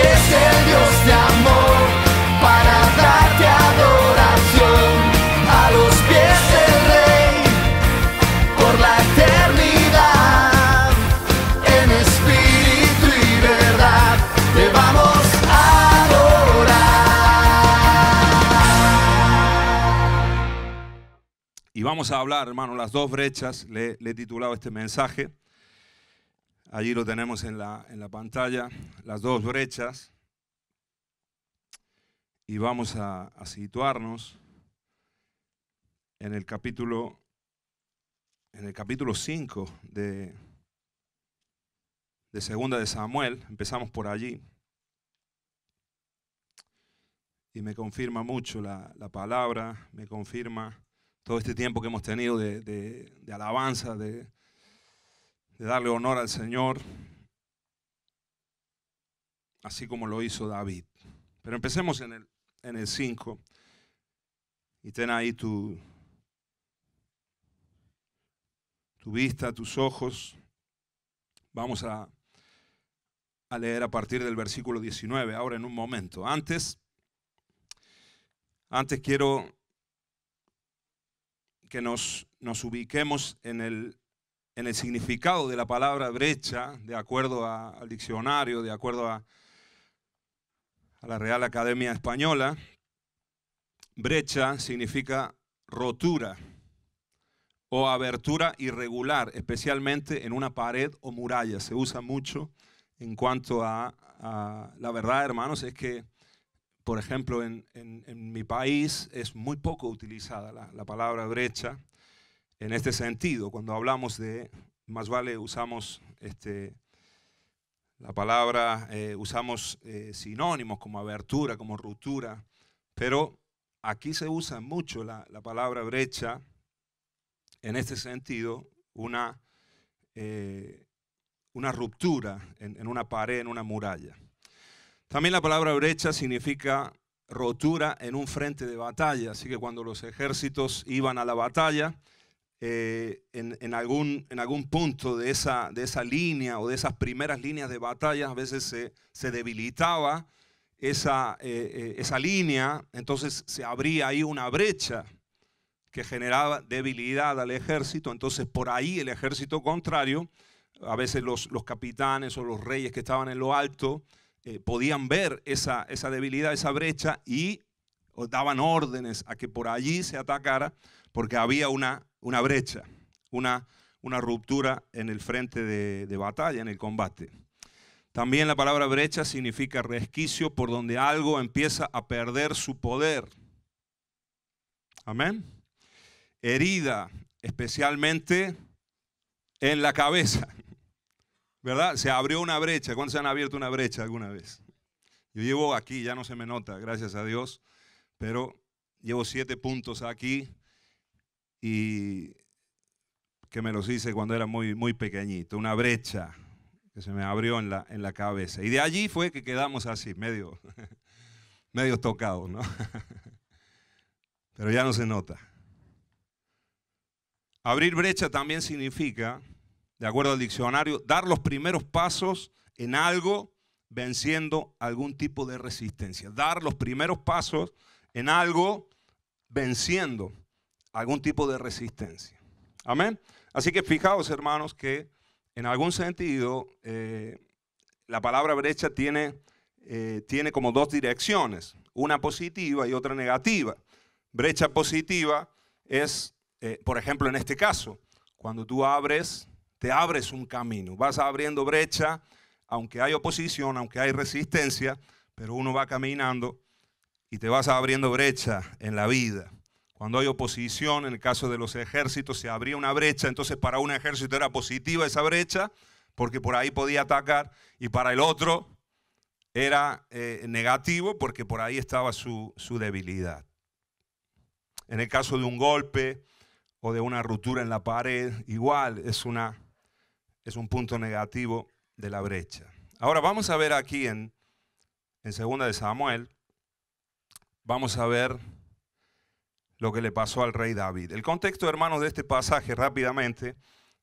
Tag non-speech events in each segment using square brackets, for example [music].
Es el Dios de amor para darte adoración a los pies del Rey por la eternidad en espíritu y verdad. Te vamos a adorar. Y vamos a hablar, hermano, las dos brechas. Le he titulado este mensaje. Allí lo tenemos en la, pantalla, las dos brechas. Y vamos a, situarnos en el capítulo en el capítulo 5 de, de Segunda de Samuel, empezamos por allí. Y me confirma mucho la, palabra, me confirma todo este tiempo que hemos tenido de alabanza, de, de darle honor al Señor, así como lo hizo David. Pero empecemos en el, en el 5 y ten ahí tu, tu vista, tus ojos. Vamos a, a leer a partir del versículo 19, ahora en un momento. Antes, antes quiero que nos, nos ubiquemos en el en el significado de la palabra brecha, de acuerdo al diccionario, de acuerdo a, la Real Academia Española, brecha significa rotura o abertura irregular, especialmente en una pared o muralla. Se usa mucho en cuanto a, la verdad, hermanos, es que, por ejemplo, en, mi país es muy poco utilizada la palabra brecha en este sentido, cuando hablamos de, más vale usamos este, la palabra, eh, usamos eh, sinónimos como abertura, como ruptura, pero aquí se usa mucho la, palabra brecha, en este sentido, una, eh, una ruptura en, en una pared, en una muralla. También la palabra brecha significa rotura en un frente de batalla, así que cuando los ejércitos iban a la batalla, eh, en, algún, en algún punto de esa, de esa línea o de esas primeras líneas de batalla, a veces se, debilitaba esa, eh, eh, esa línea, entonces se abría ahí una brecha que generaba debilidad al ejército, entonces por ahí el ejército contrario, a veces los, los capitanes o los reyes que estaban en lo alto, podían ver esa, esa debilidad, esa brecha y daban órdenes a que por allí se atacara porque había una una brecha, una, una ruptura en el frente de, de batalla, en el combate. También la palabra brecha significa resquicio por donde algo empieza a perder su poder. Amén. Herida, especialmente en la cabeza. [laughs] ¿Verdad? Se abrió una brecha. ¿Cuándo se han abierto una brecha alguna vez? Yo llevo aquí, ya no se me nota, gracias a Dios, pero llevo siete puntos aquí y que me los hice cuando era muy, muy pequeñito, una brecha que se me abrió en la, en la cabeza. Y de allí fue que quedamos así, medio, [laughs] medio tocados, ¿no? [laughs] Pero ya no se nota. Abrir brecha también significa, de acuerdo al diccionario, dar los primeros pasos en algo venciendo algún tipo de resistencia. Dar los primeros pasos en algo venciendo algún tipo de resistencia. Amén. Así que fijaos, hermanos, que en algún sentido eh, la palabra brecha tiene, eh, tiene como dos direcciones, una positiva y otra negativa. Brecha positiva es, eh, por ejemplo, en este caso, cuando tú abres, te abres un camino, vas abriendo brecha, aunque hay oposición, aunque hay resistencia, pero uno va caminando y te vas abriendo brecha en la vida. Cuando hay oposición, en el caso de los ejércitos, se abría una brecha, entonces para un ejército era positiva esa brecha, porque por ahí podía atacar, y para el otro era eh, negativo, porque por ahí estaba su, debilidad. En el caso de un golpe o de una ruptura en la pared, igual es, una, es un punto negativo de la brecha. Ahora vamos a ver aquí en, en Segunda de Samuel, vamos a ver lo que le pasó al rey David. El contexto, hermano, de este pasaje rápidamente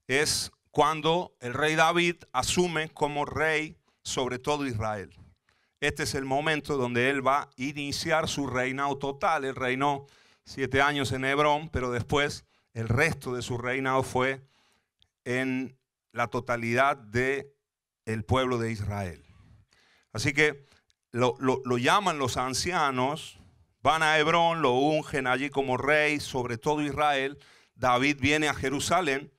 es cuando el rey David asume como rey sobre todo Israel. Este es el momento donde él va a iniciar su reinado total. Él reinó siete años en Hebrón, pero después el resto de su reinado fue en la totalidad del el pueblo de Israel. Así que lo llaman los ancianos Van a Hebrón, lo ungen allí como rey sobre todo Israel. David viene a Jerusalén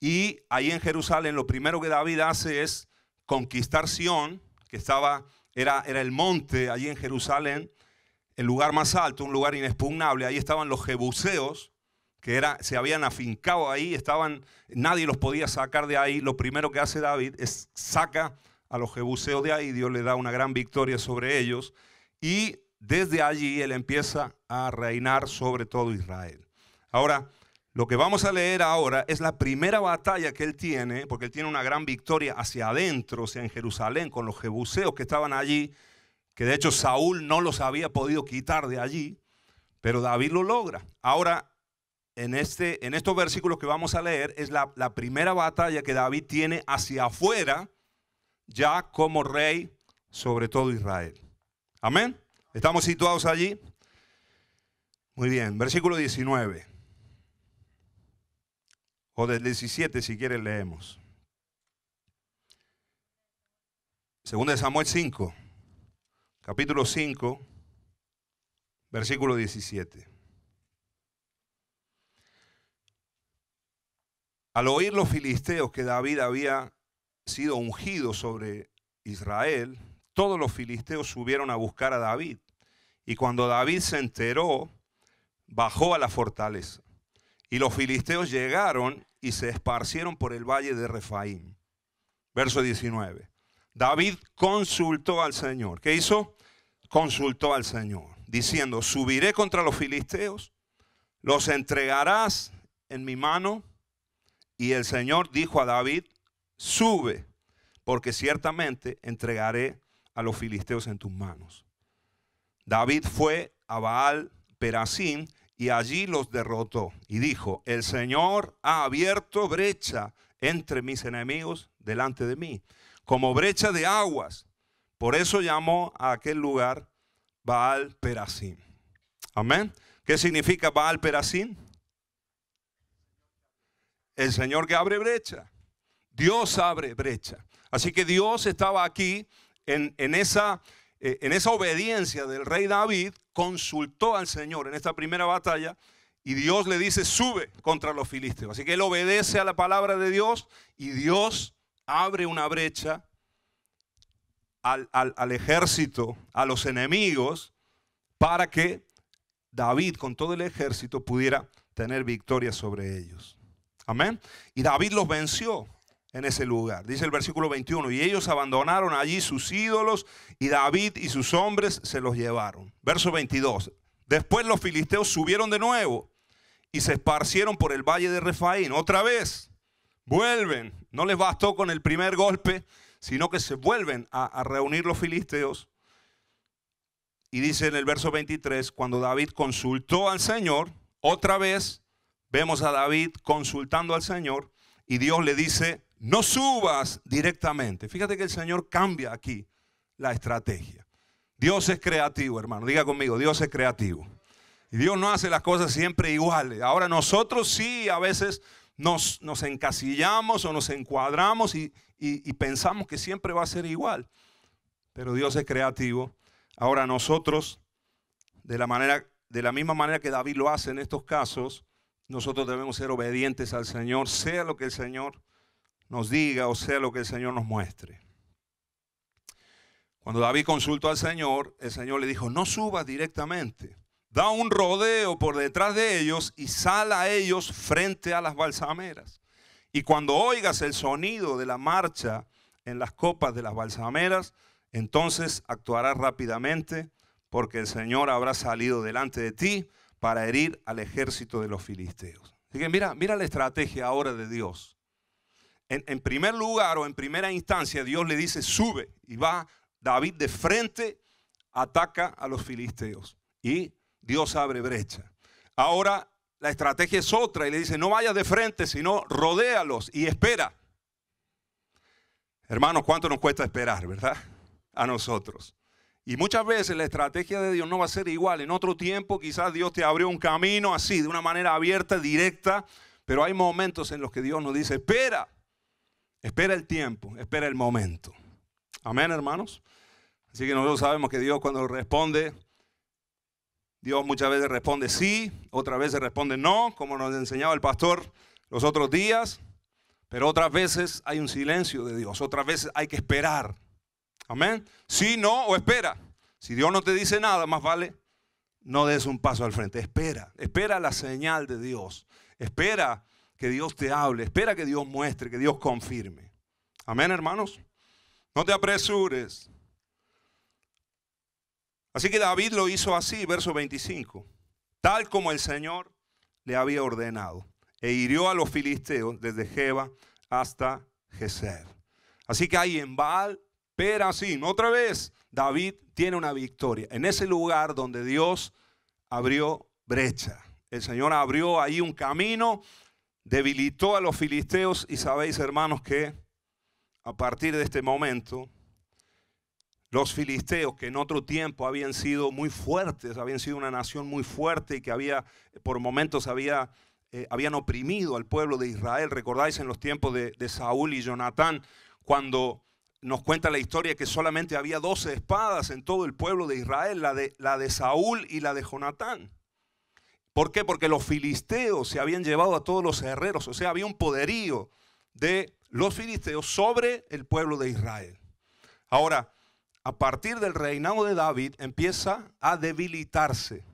y ahí en Jerusalén lo primero que David hace es conquistar Sión, que estaba, era, era el monte allí en Jerusalén, el lugar más alto, un lugar inexpugnable. Ahí estaban los jebuseos, que se habían afincado ahí, estaban, nadie los podía sacar de ahí. Lo primero que hace David es saca a los jebuseos de ahí, Dios le da una gran victoria sobre ellos. Y desde allí él empieza a reinar sobre todo Israel. Ahora, lo que vamos a leer ahora es la primera batalla que él tiene, porque él tiene una gran victoria hacia adentro, o sea, en Jerusalén, con los jebuseos que estaban allí, que de hecho Saúl no los había podido quitar de allí, pero David lo logra. Ahora, en, este, en estos versículos que vamos a leer, es la primera batalla que David tiene hacia afuera, ya como rey sobre todo Israel. Amén. ¿Estamos situados allí? Muy bien, versículo 19. O del 17 si quieren leemos. Segunda de Samuel 5, capítulo 5, versículo 17. Al oír los filisteos que David había sido ungido sobre Israel, todos los filisteos subieron a buscar a David. Y cuando David se enteró, bajó a la fortaleza. Y los filisteos llegaron y se esparcieron por el valle de Refaim. Verso 19. David consultó al Señor. ¿Qué hizo? Consultó al Señor, diciendo, subiré contra los filisteos, los entregarás en mi mano. Y el Señor dijo a David, sube, porque ciertamente entregaré a los filisteos en tus manos. David fue a Baal Perasim y allí los derrotó y dijo, el Señor ha abierto brecha entre mis enemigos delante de mí, como brecha de aguas. Por eso llamó a aquel lugar Baal Perasim. Amén. ¿Qué significa Baal Perasim? El Señor que abre brecha. Dios abre brecha. Así que Dios estaba aquí en, esa, eh, en esa obediencia del rey David, consultó al Señor en esta primera batalla y Dios le dice, sube contra los filisteos. Así que él obedece a la palabra de Dios y Dios abre una brecha al, al ejército, a los enemigos, para que David con todo el ejército pudiera tener victoria sobre ellos. Amén. Y David los venció en ese lugar. Dice el versículo 21, y ellos abandonaron allí sus ídolos y David y sus hombres se los llevaron. Verso 22, después los filisteos subieron de nuevo y se esparcieron por el valle de Refaín. Otra vez, vuelven, no les bastó con el primer golpe, sino que se vuelven a, a reunir los filisteos. Y dice en el verso 23, cuando David consultó al Señor, otra vez vemos a David consultando al Señor y Dios le dice, no subas directamente. Fíjate que el Señor cambia aquí la estrategia. Dios es creativo, hermano. Diga conmigo, Dios es creativo. Y Dios no hace las cosas siempre iguales. Ahora nosotros sí a veces nos, encasillamos o nos encuadramos y, y pensamos que siempre va a ser igual. Pero Dios es creativo. Ahora nosotros, de la, manera, de la misma manera que David lo hace en estos casos, nosotros debemos ser obedientes al Señor, sea lo que el Señor nos diga o sea lo que el Señor nos muestre. Cuando David consultó al Señor, el Señor le dijo, no subas directamente, da un rodeo por detrás de ellos y sal a ellos frente a las balsameras. Y cuando oigas el sonido de la marcha en las copas de las balsameras, entonces actuarás rápidamente porque el Señor habrá salido delante de ti para herir al ejército de los filisteos. Así mira, mira la estrategia ahora de Dios en, primer lugar o en primera instancia, Dios le dice, sube. Y va David de frente, ataca a los filisteos. Y Dios abre brecha. Ahora la estrategia es otra y le dice, no vayas de frente, sino rodéalos y espera. Hermanos, ¿cuánto nos cuesta esperar, verdad? A nosotros. Y muchas veces la estrategia de Dios no va a ser igual. En otro tiempo quizás Dios te abrió un camino así, de una manera abierta, directa, pero hay momentos en los que Dios nos dice, espera, Espera el tiempo, espera el momento. Amén, hermanos. Así que nosotros sabemos que Dios cuando responde, Dios muchas veces responde sí, otras veces responde no, como nos enseñaba el pastor los otros días, pero otras veces hay un silencio de Dios, otras veces hay que esperar. Amén. Sí, no o espera. Si Dios no te dice nada, más vale no des un paso al frente. Espera, espera la señal de Dios. Espera que Dios te hable, espera que Dios muestre, que Dios confirme. Amén, hermanos. No te apresures. Así que David lo hizo así, verso 25, tal como el Señor le había ordenado, e hirió a los filisteos desde Jeba hasta Geser. Así que ahí en Baal, no otra vez, David tiene una victoria. En ese lugar donde Dios abrió brecha. El Señor abrió ahí un camino debilitó a los filisteos y sabéis hermanos que a partir de este momento los filisteos, que en otro tiempo habían sido muy fuertes, habían sido una nación muy fuerte y que había, por momentos había, eh, habían oprimido al pueblo de Israel. Recordáis en los tiempos de, Saúl y Jonatán, cuando nos cuenta la historia que solamente había 12 espadas en todo el pueblo de Israel, la de, la de Saúl y la de Jonatán. ¿Por qué? Porque los filisteos se habían llevado a todos los herreros, o sea, había un poderío de los filisteos sobre el pueblo de Israel. Ahora, a partir del reinado de David empieza a debilitarse.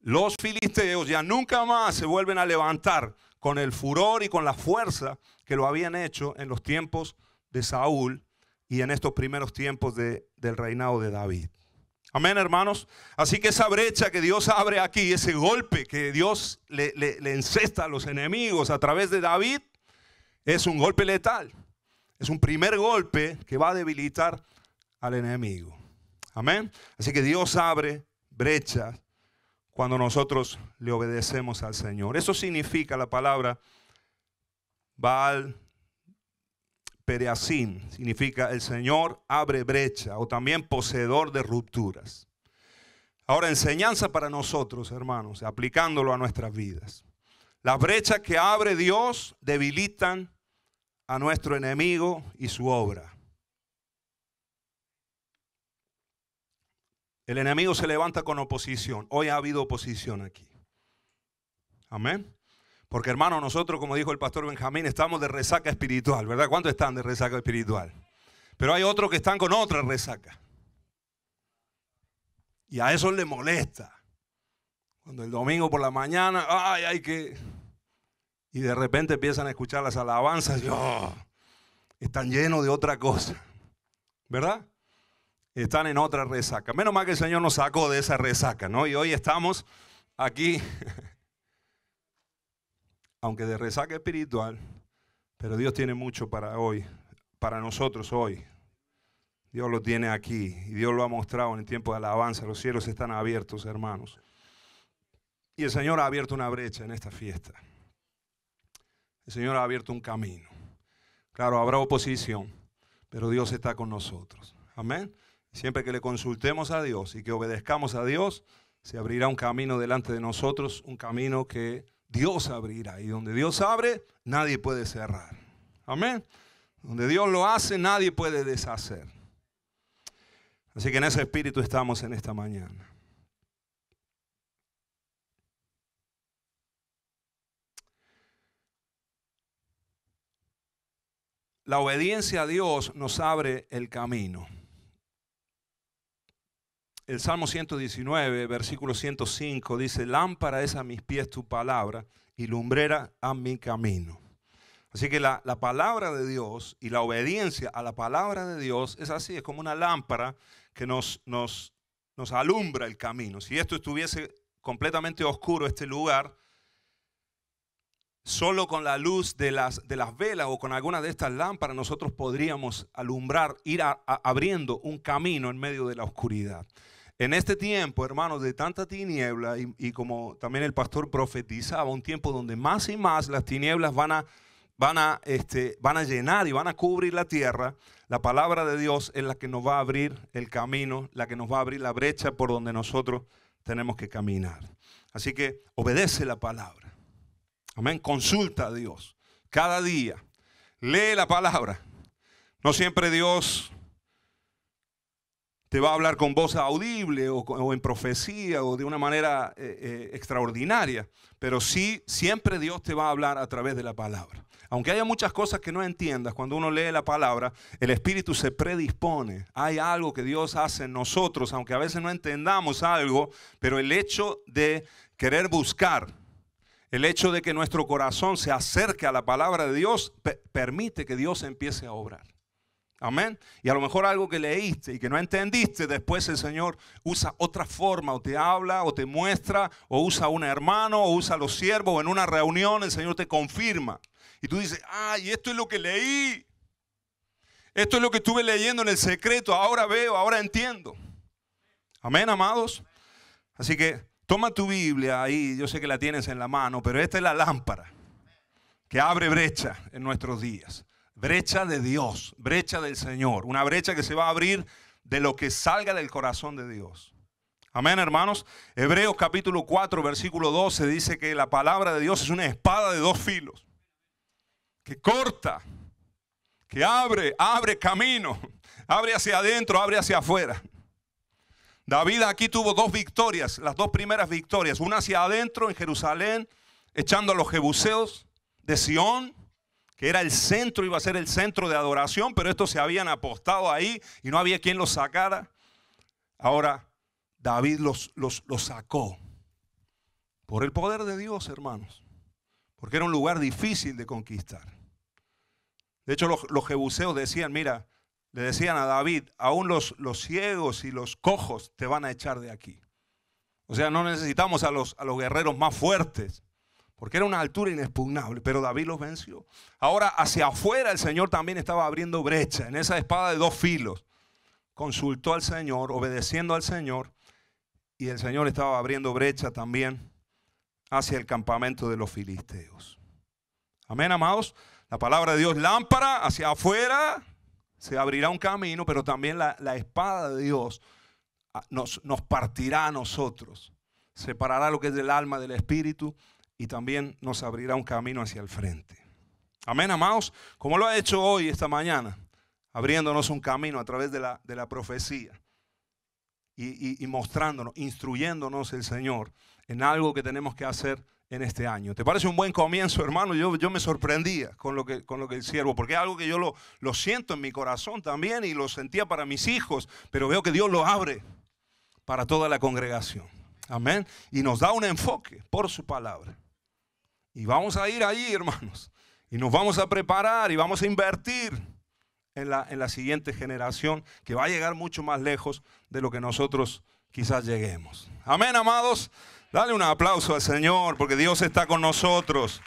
Los filisteos ya nunca más se vuelven a levantar con el furor y con la fuerza que lo habían hecho en los tiempos de Saúl y en estos primeros tiempos del reinado de David. Amén, hermanos. Así que esa brecha que Dios abre aquí, ese golpe que Dios le, encesta a los enemigos a través de David, es un golpe letal. Es un primer golpe que va a debilitar al enemigo. Amén. Así que Dios abre brechas cuando nosotros le obedecemos al Señor. Eso significa la palabra Baal Pereasín significa el Señor abre brecha o también poseedor de rupturas. Ahora, enseñanza para nosotros, hermanos, aplicándolo a nuestras vidas. Las brechas que abre Dios debilitan a nuestro enemigo y su obra. El enemigo se levanta con oposición. Hoy ha habido oposición aquí. Amén. Porque hermano, nosotros, como dijo el pastor Benjamín, estamos de resaca espiritual, ¿verdad? ¿Cuántos están de resaca espiritual? Pero hay otros que están con otra resaca. Y a eso le molesta. Cuando el domingo por la mañana, ay, hay que... Y de repente empiezan a escuchar las alabanzas ¡yo! están llenos de otra cosa. ¿Verdad? Están en otra resaca. Menos mal que el Señor nos sacó de esa resaca, ¿no? Y hoy estamos aquí [laughs] aunque de resaca espiritual, pero Dios tiene mucho para hoy, para nosotros hoy. Dios lo tiene aquí y Dios lo ha mostrado en el tiempo de alabanza. Los cielos están abiertos, hermanos. Y el Señor ha abierto una brecha en esta fiesta. El Señor ha abierto un camino. Claro, habrá oposición, pero Dios está con nosotros. Amén. Siempre que le consultemos a Dios y que obedezcamos a Dios, se abrirá un camino delante de nosotros, un camino que Dios abrirá. Y donde Dios abre, nadie puede cerrar. Amén. Donde Dios lo hace, nadie puede deshacer. Así que en ese espíritu estamos en esta mañana. La obediencia a Dios nos abre el camino. El Salmo 119, versículo 105 dice, lámpara es a mis pies tu palabra y lumbrera a mi camino. Así que la, palabra de Dios y la obediencia a la palabra de Dios es así, es como una lámpara que nos, nos, nos alumbra el camino. Si esto estuviese completamente oscuro, este lugar, solo con la luz de las, de las, velas o con alguna de estas lámparas nosotros podríamos alumbrar, ir abriendo un camino en medio de la oscuridad. En este tiempo, hermanos, de tanta tiniebla, y, como también el pastor profetizaba, un tiempo donde más y más las tinieblas van a, van, a, este, van a llenar y van a cubrir la tierra, la palabra de Dios es la que nos va a abrir el camino, la que nos va a abrir la brecha por donde nosotros tenemos que caminar. Así que obedece la palabra. Amén. Consulta a Dios cada día. Lee la palabra. No siempre Dios te va a hablar con voz audible o, en profecía o de una manera eh, eh, extraordinaria, pero sí, siempre Dios te va a hablar a través de la palabra. Aunque haya muchas cosas que no entiendas, cuando uno lee la palabra, el Espíritu se predispone. Hay algo que Dios hace en nosotros, aunque a veces no entendamos algo, pero el hecho de querer buscar, el hecho de que nuestro corazón se acerque a la palabra de Dios, permite que Dios empiece a obrar. Amén. Y a lo mejor algo que leíste y que no entendiste, después el Señor usa otra forma, o te habla, o te muestra, o usa a un hermano, o usa a los siervos, o en una reunión el Señor te confirma. Y tú dices, ay, esto es lo que leí. Esto es lo que estuve leyendo en el secreto. Ahora veo, ahora entiendo. Amén, amados. Así que toma tu Biblia ahí. Yo sé que la tienes en la mano, pero esta es la lámpara que abre brecha en nuestros días brecha de Dios, brecha del Señor, una brecha que se va a abrir de lo que salga del corazón de Dios. Amén, hermanos. Hebreos capítulo 4, versículo 12 dice que la palabra de Dios es una espada de dos filos, que corta, que abre, abre camino, [laughs] abre hacia adentro, abre hacia afuera. David aquí tuvo dos victorias, las dos primeras victorias, una hacia adentro en Jerusalén, echando a los jebuseos de Sión, que era el centro, iba a ser el centro de adoración, pero estos se habían apostado ahí y no había quien los sacara. Ahora David los, sacó por el poder de Dios, hermanos, porque era un lugar difícil de conquistar. De hecho, los, los jebuseos decían, mira, le decían a David, aún los, los, ciegos y los cojos te van a echar de aquí. O sea, no necesitamos a los, a los guerreros más fuertes porque era una altura inexpugnable, pero David los venció. Ahora, hacia afuera el Señor también estaba abriendo brecha en esa espada de dos filos. Consultó al Señor, obedeciendo al Señor, y el Señor estaba abriendo brecha también hacia el campamento de los filisteos. Amén, amados. La palabra de Dios, lámpara hacia afuera, se abrirá un camino, pero también la, espada de Dios ah, nos, nos partirá a nosotros, separará lo que es del alma del espíritu y también nos abrirá un camino hacia el frente. Amén, amados, como lo ha hecho hoy, esta mañana, abriéndonos un camino a través de la, profecía y, mostrándonos, instruyéndonos el Señor en algo que tenemos que hacer en este año. ¿Te parece un buen comienzo, hermano? Yo, yo me sorprendía con lo que, con lo que el siervo, porque es algo que yo lo, lo siento en mi corazón también y lo sentía para mis hijos, pero veo que Dios lo abre para toda la congregación. Amén. Y nos da un enfoque por su palabra. Y vamos a ir ahí, hermanos. Y nos vamos a preparar y vamos a invertir en la, en la siguiente generación que va a llegar mucho más lejos de lo que nosotros quizás lleguemos. Amén, amados. Dale un aplauso al Señor porque Dios está con nosotros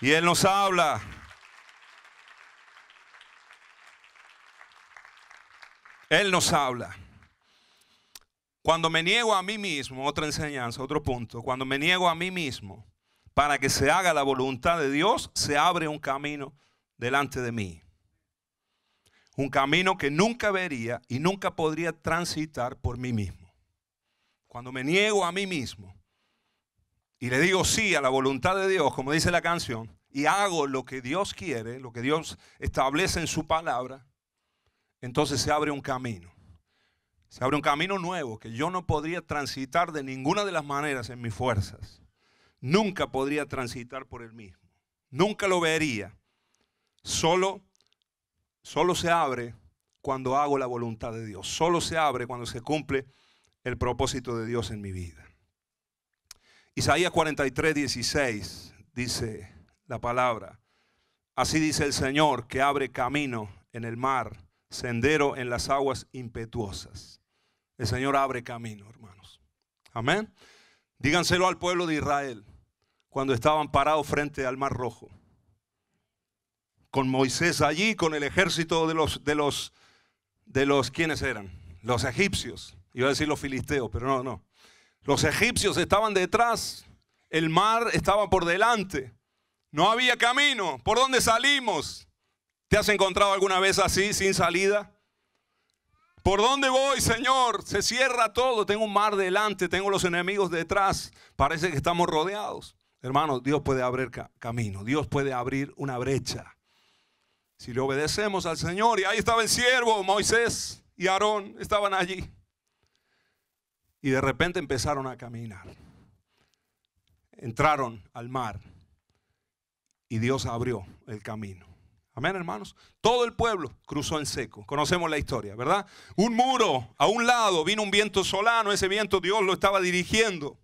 y Él nos habla. Él nos habla. Cuando me niego a mí mismo, otra enseñanza, otro punto, cuando me niego a mí mismo, para que se haga la voluntad de Dios, se abre un camino delante de mí. Un camino que nunca vería y nunca podría transitar por mí mismo. Cuando me niego a mí mismo y le digo sí a la voluntad de Dios, como dice la canción, y hago lo que Dios quiere, lo que Dios establece en su palabra, entonces se abre un camino. Se abre un camino nuevo que yo no podría transitar de ninguna de las maneras en mis fuerzas nunca podría transitar por él mismo. Nunca lo vería. Solo, solo se abre cuando hago la voluntad de Dios. Solo se abre cuando se cumple el propósito de Dios en mi vida. Isaías 43, 16 dice la palabra. Así dice el Señor que abre camino en el mar, sendero en las aguas impetuosas. El Señor abre camino, hermanos. Amén. Díganselo al pueblo de Israel cuando estaban parados frente al Mar Rojo. Con Moisés allí, con el ejército de los, de los, de los, ¿quiénes eran? Los egipcios. Iba a decir los filisteos, pero no, no. Los egipcios estaban detrás, el mar estaba por delante. No había camino. ¿Por dónde salimos? ¿Te has encontrado alguna vez así, sin salida? ¿Por dónde voy, Señor? Se cierra todo. Tengo un mar delante, tengo los enemigos detrás. Parece que estamos rodeados. Hermanos, Dios puede abrir camino, Dios puede abrir una brecha. Si le obedecemos al Señor, y ahí estaba el siervo, Moisés y Aarón estaban allí. Y de repente empezaron a caminar. Entraron al mar y Dios abrió el camino. Amén, hermanos. Todo el pueblo cruzó en seco. Conocemos la historia, ¿verdad? Un muro a un lado, vino un viento solano, ese viento Dios lo estaba dirigiendo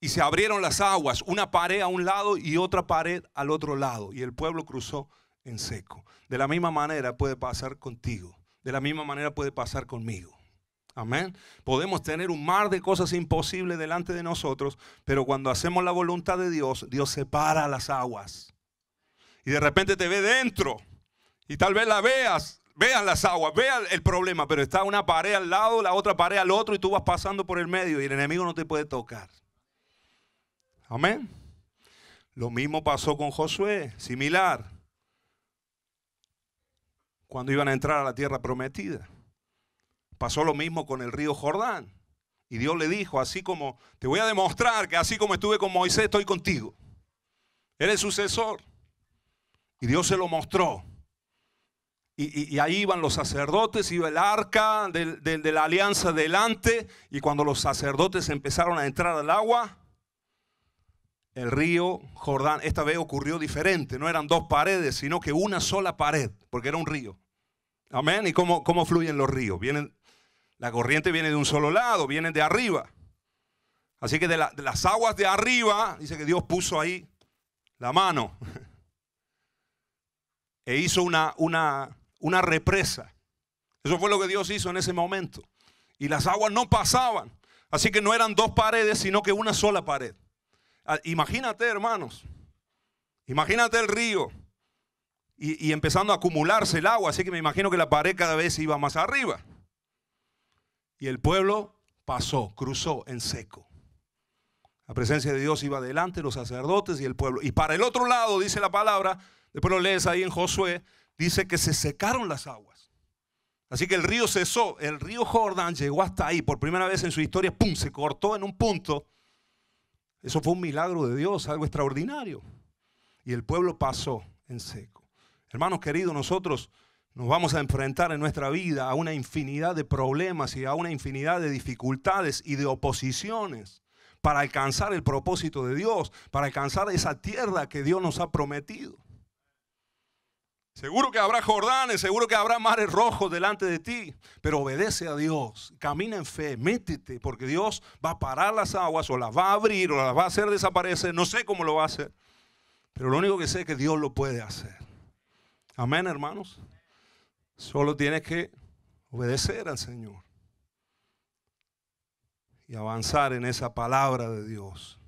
y se abrieron las aguas, una pared a un lado y otra pared al otro lado, y el pueblo cruzó en seco. De la misma manera puede pasar contigo, de la misma manera puede pasar conmigo. Amén. Podemos tener un mar de cosas imposibles delante de nosotros, pero cuando hacemos la voluntad de Dios, Dios separa las aguas. Y de repente te ve dentro. Y tal vez la veas, vean las aguas, veas el problema, pero está una pared al lado, la otra pared al otro y tú vas pasando por el medio y el enemigo no te puede tocar. Amén. Lo mismo pasó con Josué, similar, cuando iban a entrar a la tierra prometida. Pasó lo mismo con el río Jordán. Y Dios le dijo, así como, te voy a demostrar que así como estuve con Moisés, estoy contigo. Eres sucesor. Y Dios se lo mostró. Y, ahí iban los sacerdotes, iba el arca de la alianza delante. Y cuando los sacerdotes empezaron a entrar al agua, el río Jordán, esta vez ocurrió diferente, no eran dos paredes, sino que una sola pared, porque era un río. Amén. ¿Y cómo, fluyen los ríos? Vienen, la corriente viene de un solo lado, viene de arriba. Así que de, de las aguas de arriba, dice que Dios puso ahí la mano [laughs] e hizo una, una, una represa. Eso fue lo que Dios hizo en ese momento. Y las aguas no pasaban. Así que no eran dos paredes, sino que una sola pared. Ah, imagínate, hermanos. Imagínate el río. Y, empezando a acumularse el agua. Así que me imagino que la pared cada vez iba más arriba. Y el pueblo pasó, cruzó en seco. La presencia de Dios iba adelante, los sacerdotes y el pueblo. Y para el otro lado, dice la palabra, después lo lees ahí en Josué, dice que se secaron las aguas. Así que el río cesó, el río Jordán llegó hasta ahí, por primera vez en su historia, ¡pum!, se cortó en un punto eso fue un milagro de Dios, algo extraordinario. Y el pueblo pasó en seco. Hermanos queridos, nosotros nos vamos a enfrentar en nuestra vida a una infinidad de problemas y a una infinidad de dificultades y de oposiciones para alcanzar el propósito de Dios, para alcanzar esa tierra que Dios nos ha prometido. Seguro que habrá Jordanes, seguro que habrá mares rojos delante de ti, pero obedece a Dios, camina en fe, métete, porque Dios va a parar las aguas o las va a abrir o las va a hacer desaparecer, no sé cómo lo va a hacer, pero lo único que sé es que Dios lo puede hacer. Amén, hermanos. Solo tienes que obedecer al Señor y avanzar en esa palabra de Dios.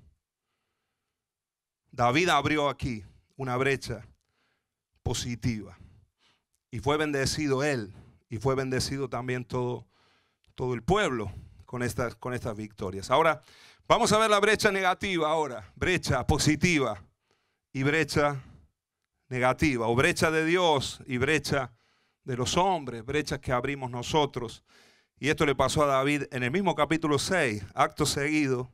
David abrió aquí una brecha positiva. Y fue bendecido él y fue bendecido también todo, todo el pueblo con estas, con estas victorias. Ahora, vamos a ver la brecha negativa ahora, brecha positiva y brecha negativa, o brecha de Dios y brecha de los hombres, brechas que abrimos nosotros. Y esto le pasó a David en el mismo capítulo 6, acto seguido,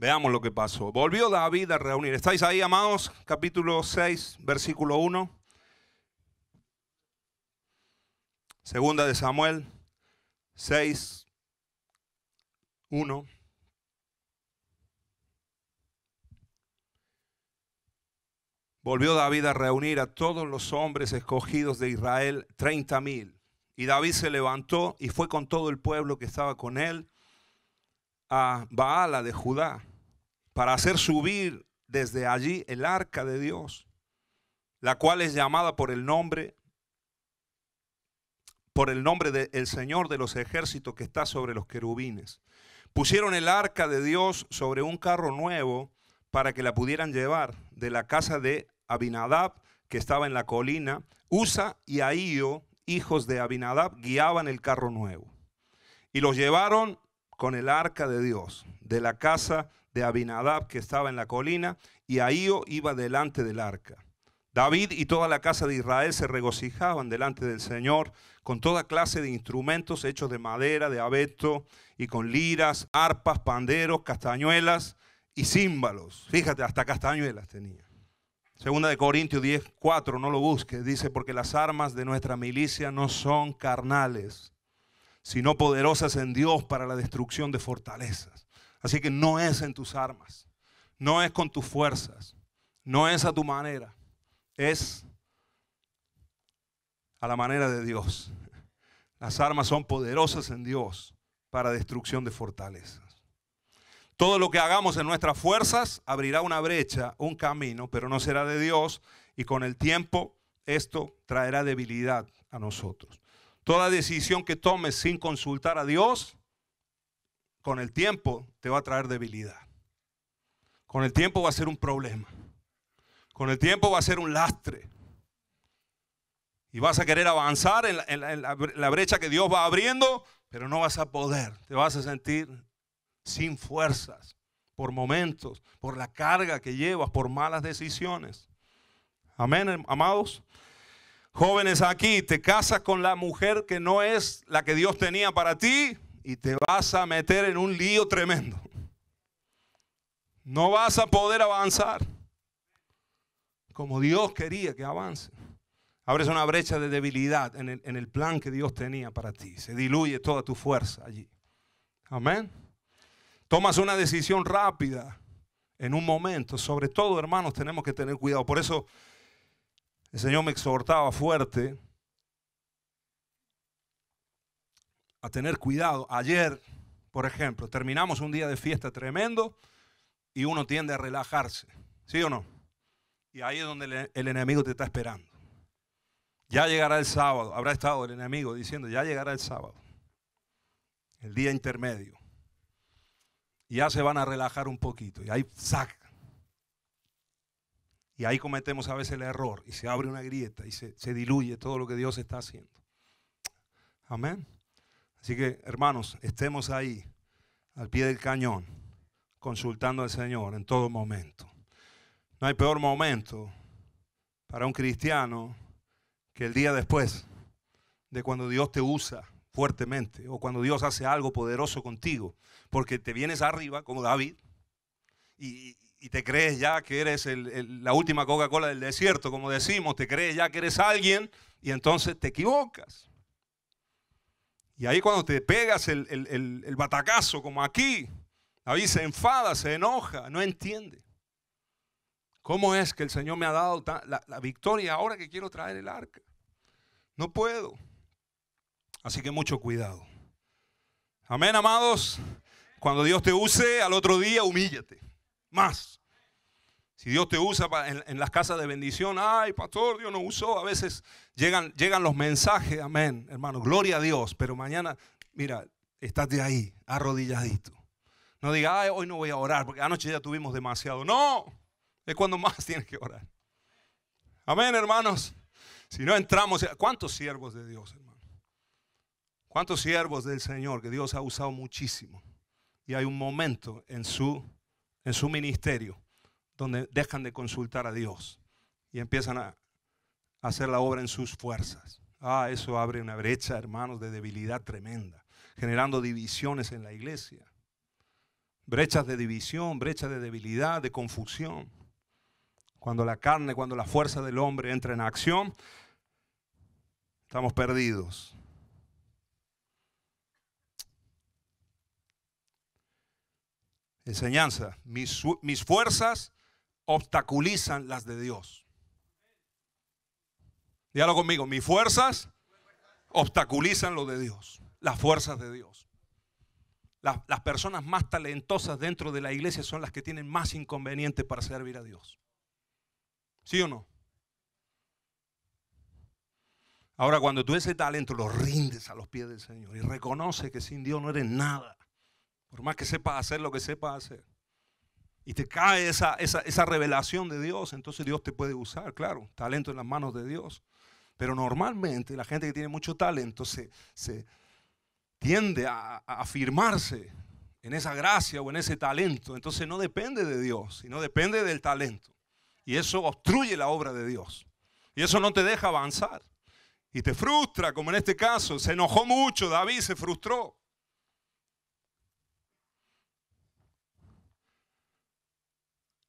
Veamos lo que pasó. Volvió David a reunir. ¿Estáis ahí, amados? Capítulo 6, versículo 1. Segunda de Samuel 6, 1. Volvió David a reunir a todos los hombres escogidos de Israel, 30.000. Y David se levantó y fue con todo el pueblo que estaba con él a Baala de Judá para hacer subir desde allí el arca de Dios, la cual es llamada por el nombre por el nombre del Señor de los ejércitos que está sobre los querubines. Pusieron el arca de Dios sobre un carro nuevo para que la pudieran llevar de la casa de Abinadab, que estaba en la colina. Usa y Ahío, hijos de Abinadab, guiaban el carro nuevo. Y los llevaron con el arca de Dios de la casa de Abinadab que estaba en la colina, y Ahío iba delante del arca. David y toda la casa de Israel se regocijaban delante del Señor con toda clase de instrumentos hechos de madera, de abeto, y con liras, arpas, panderos, castañuelas y címbalos. Fíjate, hasta castañuelas tenía. Segunda de Corintios 10, 4, no lo busques, dice, porque las armas de nuestra milicia no son carnales, sino poderosas en Dios para la destrucción de fortalezas. Así que no es en tus armas, no es con tus fuerzas, no es a tu manera, es a la manera de Dios. Las armas son poderosas en Dios para destrucción de fortalezas. Todo lo que hagamos en nuestras fuerzas abrirá una brecha, un camino, pero no será de Dios y con el tiempo esto traerá debilidad a nosotros. Toda decisión que tomes sin consultar a Dios, con el tiempo te va a traer debilidad. Con el tiempo va a ser un problema. Con el tiempo va a ser un lastre. Y vas a querer avanzar en la, brecha que Dios va abriendo, pero no vas a poder. Te vas a sentir sin fuerzas por momentos, por la carga que llevas, por malas decisiones. Amén, amados. Jóvenes aquí, te casas con la mujer que no es la que Dios tenía para ti y te vas a meter en un lío tremendo. No vas a poder avanzar como Dios quería que avance. Abres una brecha de debilidad en el, en el plan que Dios tenía para ti. Se diluye toda tu fuerza allí. Amén. Tomas una decisión rápida en un momento. Sobre todo, hermanos, tenemos que tener cuidado. Por eso el Señor me exhortaba fuerte a tener cuidado. Ayer, por ejemplo, terminamos un día de fiesta tremendo y uno tiende a relajarse, ¿sí o no? Y ahí es donde el, enemigo te está esperando. Ya llegará el sábado, habrá estado el enemigo diciendo, ya llegará el sábado, el día intermedio. Y ya se van a relajar un poquito. Y ahí, ¡zac! Y ahí cometemos a veces el error y se abre una grieta y se, se diluye todo lo que Dios está haciendo. Amén. Así que, hermanos, estemos ahí, al pie del cañón, consultando al Señor en todo momento. No hay peor momento para un cristiano que el día después de cuando Dios te usa fuertemente o cuando Dios hace algo poderoso contigo, porque te vienes arriba como David y, y te crees ya que eres la última Coca-Cola del desierto, como decimos, te crees ya que eres alguien y entonces te equivocas. Y ahí cuando te pegas el, batacazo, como aquí, Ahí se enfada, se enoja, no entiende. ¿Cómo es que el Señor me ha dado la, la victoria ahora que quiero traer el arca? No puedo. Así que mucho cuidado. Amén, amados. Cuando Dios te use, al otro día humíllate más. Si Dios te usa en, las casas de bendición, ay, pastor, Dios no usó. A veces llegan, llegan los mensajes, amén, hermano, gloria a Dios. Pero mañana, mira, estás de ahí, arrodilladito. No diga, ay, hoy no voy a orar porque anoche ya tuvimos demasiado. No, es cuando más [laughs] tienes que orar. Amén, hermanos. Si no entramos, ¿cuántos siervos de Dios, hermano? ¿Cuántos siervos del Señor que Dios ha usado muchísimo? Y hay un momento en su en su ministerio, donde dejan de consultar a Dios y empiezan a hacer la obra en sus fuerzas. Ah, eso abre una brecha, hermanos, de debilidad tremenda, generando divisiones en la iglesia. Brechas de división, brechas de debilidad, de confusión. Cuando la carne, cuando la fuerza del hombre entra en acción, estamos perdidos. Enseñanza, mis, fuerzas obstaculizan las de Dios. Dígalo conmigo, mis fuerzas obstaculizan lo de Dios, las fuerzas de Dios. Las, personas más talentosas dentro de la iglesia son las que tienen más inconveniente para servir a Dios. ¿Sí o no? Ahora, cuando tú ese talento lo rindes a los pies del Señor y reconoce que sin Dios no eres nada, por más que sepas hacer lo que sepas hacer. Y te cae esa, revelación de Dios, entonces Dios te puede usar, claro, talento en las manos de Dios. Pero normalmente la gente que tiene mucho talento se, tiende a, a afirmarse en esa gracia o en ese talento. Entonces no depende de Dios, sino depende del talento. Y eso obstruye la obra de Dios. Y eso no te deja avanzar. Y te frustra, como en este caso. Se enojó mucho, David se frustró.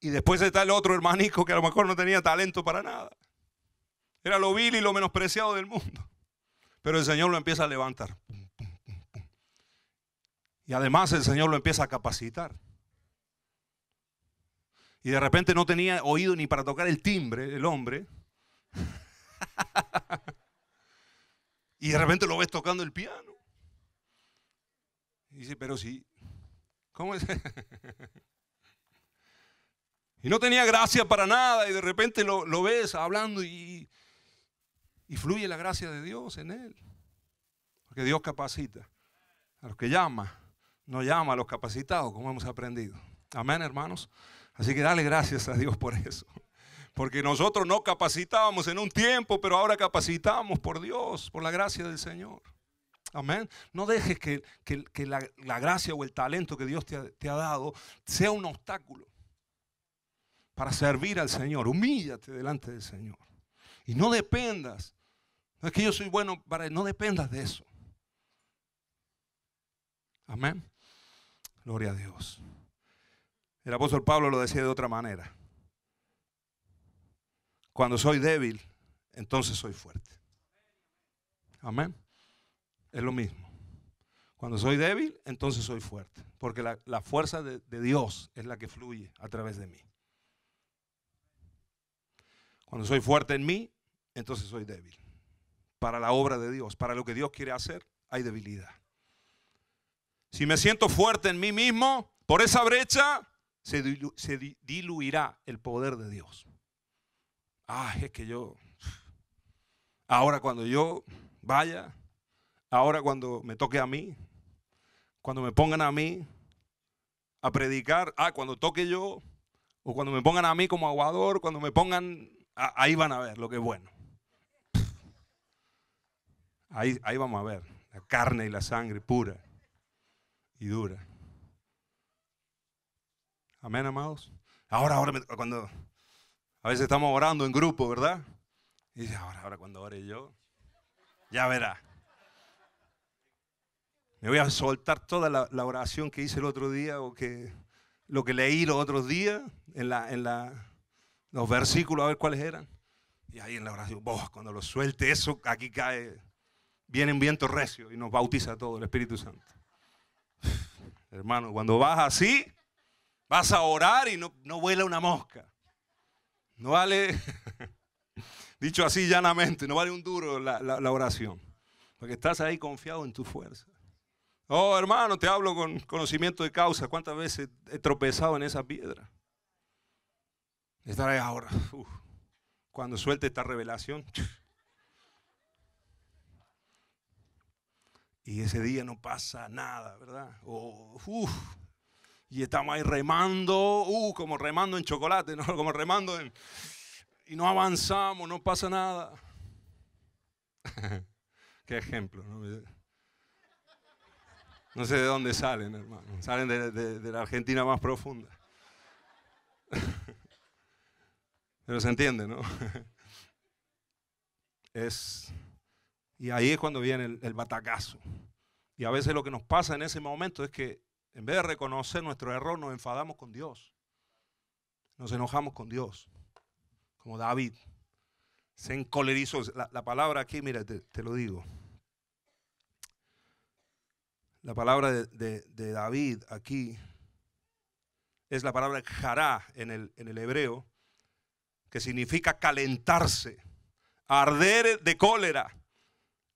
Y después está el otro hermanico que a lo mejor no tenía talento para nada. Era lo vil y lo menospreciado del mundo. Pero el Señor lo empieza a levantar. Y además el Señor lo empieza a capacitar. Y de repente no tenía oído ni para tocar el timbre, el hombre. [laughs] y de repente lo ves tocando el piano. Y dice, pero sí, ¿cómo es? [laughs] Y no tenía gracia para nada y de repente lo, ves hablando y, fluye la gracia de Dios en él. Porque Dios capacita a los que llama, no llama a los capacitados, como hemos aprendido. Amén, hermanos. Así que dale gracias a Dios por eso. Porque nosotros no capacitábamos en un tiempo, pero ahora capacitamos por Dios, por la gracia del Señor. Amén. No dejes que, la, gracia o el talento que Dios te ha dado sea un obstáculo para servir al Señor. Humíllate delante del Señor. Y no dependas. No es que yo soy bueno para él. No dependas de eso. Amén. Gloria a Dios. El apóstol Pablo lo decía de otra manera. Cuando soy débil, entonces soy fuerte. Amén. Es lo mismo. Cuando soy débil, entonces soy fuerte. Porque la, fuerza de Dios es la que fluye a través de mí. Cuando soy fuerte en mí, entonces soy débil. Para la obra de Dios, para lo que Dios quiere hacer, hay debilidad. Si me siento fuerte en mí mismo, por esa brecha se, diluirá el poder de Dios. Ah, es que yo, ahora cuando yo vaya, ahora cuando me toque a mí, cuando me pongan a mí a predicar, ah, cuando toque yo, o cuando me pongan a mí como aguador, cuando me pongan ahí van a ver lo que es bueno. Ahí, vamos a ver la carne y la sangre pura y dura. Amén, amados. Ahora, ahora, cuando a veces estamos orando en grupo, ¿verdad? Y dice, ahora, ahora cuando ore yo, ya verá. Me voy a soltar toda la, oración que hice el otro día o que lo que leí los otros días en la, en la los versículos a ver cuáles eran. Y ahí en la oración, vos, cuando lo suelte eso, aquí cae, viene un viento recio y nos bautiza todo el Espíritu Santo. [sighs] Hermano, cuando vas así, vas a orar y no, no vuela una mosca. No vale, [laughs] dicho así llanamente, no vale un duro la, la oración. Porque estás ahí confiado en tu fuerza. Oh, hermano, te hablo con conocimiento de causa. ¿Cuántas veces he tropezado en esa piedra? Estar ahí ahora. Cuando suelte esta revelación. Y ese día no pasa nada, ¿verdad? Y estamos ahí remando, uh, como remando en chocolate, ¿no? [laughs] como remando en... Y no avanzamos, no pasa nada. [laughs] Qué ejemplo, ¿no? No sé de dónde salen, hermano. Salen de la Argentina más profunda. [laughs] Pero se entiende, ¿no? [laughs] Es, y ahí es cuando viene el, batacazo. Y a veces lo que nos pasa en ese momento es que en vez de reconocer nuestro error, nos enfadamos con Dios. Nos enojamos con Dios. Como David. Se encolerizó. La, palabra aquí, mira, te, lo digo. La palabra de, David aquí es la palabra jará en el hebreo, que significa calentarse, arder de cólera,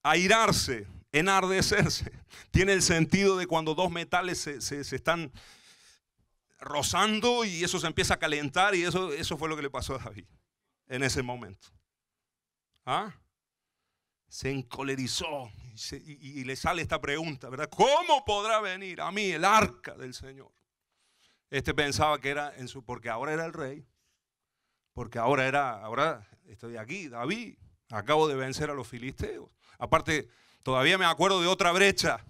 airarse, enardecerse. Tiene el sentido de cuando dos metales se, están rozando y eso se empieza a calentar y eso, eso fue lo que le pasó a David en ese momento. ¿Ah? Se encolerizó y, le sale esta pregunta, ¿Cómo podrá venir a mí el arca del Señor? Este pensaba que era en su, porque ahora era el rey, porque ahora era, ahora estoy aquí, David, acabo de vencer a los filisteos. Aparte, todavía me acuerdo de otra brecha,